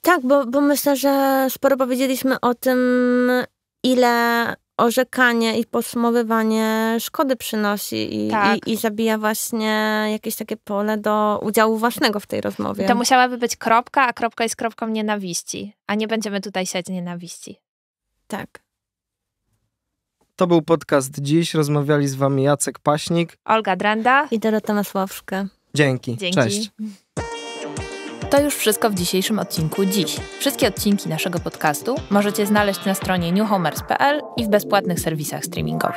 Speaker 3: Tak, bo, bo myślę, że sporo powiedzieliśmy o tym, ile orzekanie i podsumowywanie szkody przynosi i, tak. i, i,
Speaker 1: zabija właśnie jakieś takie pole do udziału własnego w tej rozmowie. To musiałaby być kropka, a kropka jest kropką nienawiści, a nie będziemy tutaj siać nienawiści. Tak.
Speaker 2: To był podcast dziś. Rozmawiali z wami Jacek Paśnik,
Speaker 1: Olga Dranda i Dorota Masłowska.
Speaker 2: Dzięki. Dzięki. Cześć.
Speaker 1: To już wszystko w dzisiejszym odcinku dziś. Wszystkie odcinki naszego podcastu możecie znaleźć na stronie newhomers.pl i w bezpłatnych serwisach streamingowych.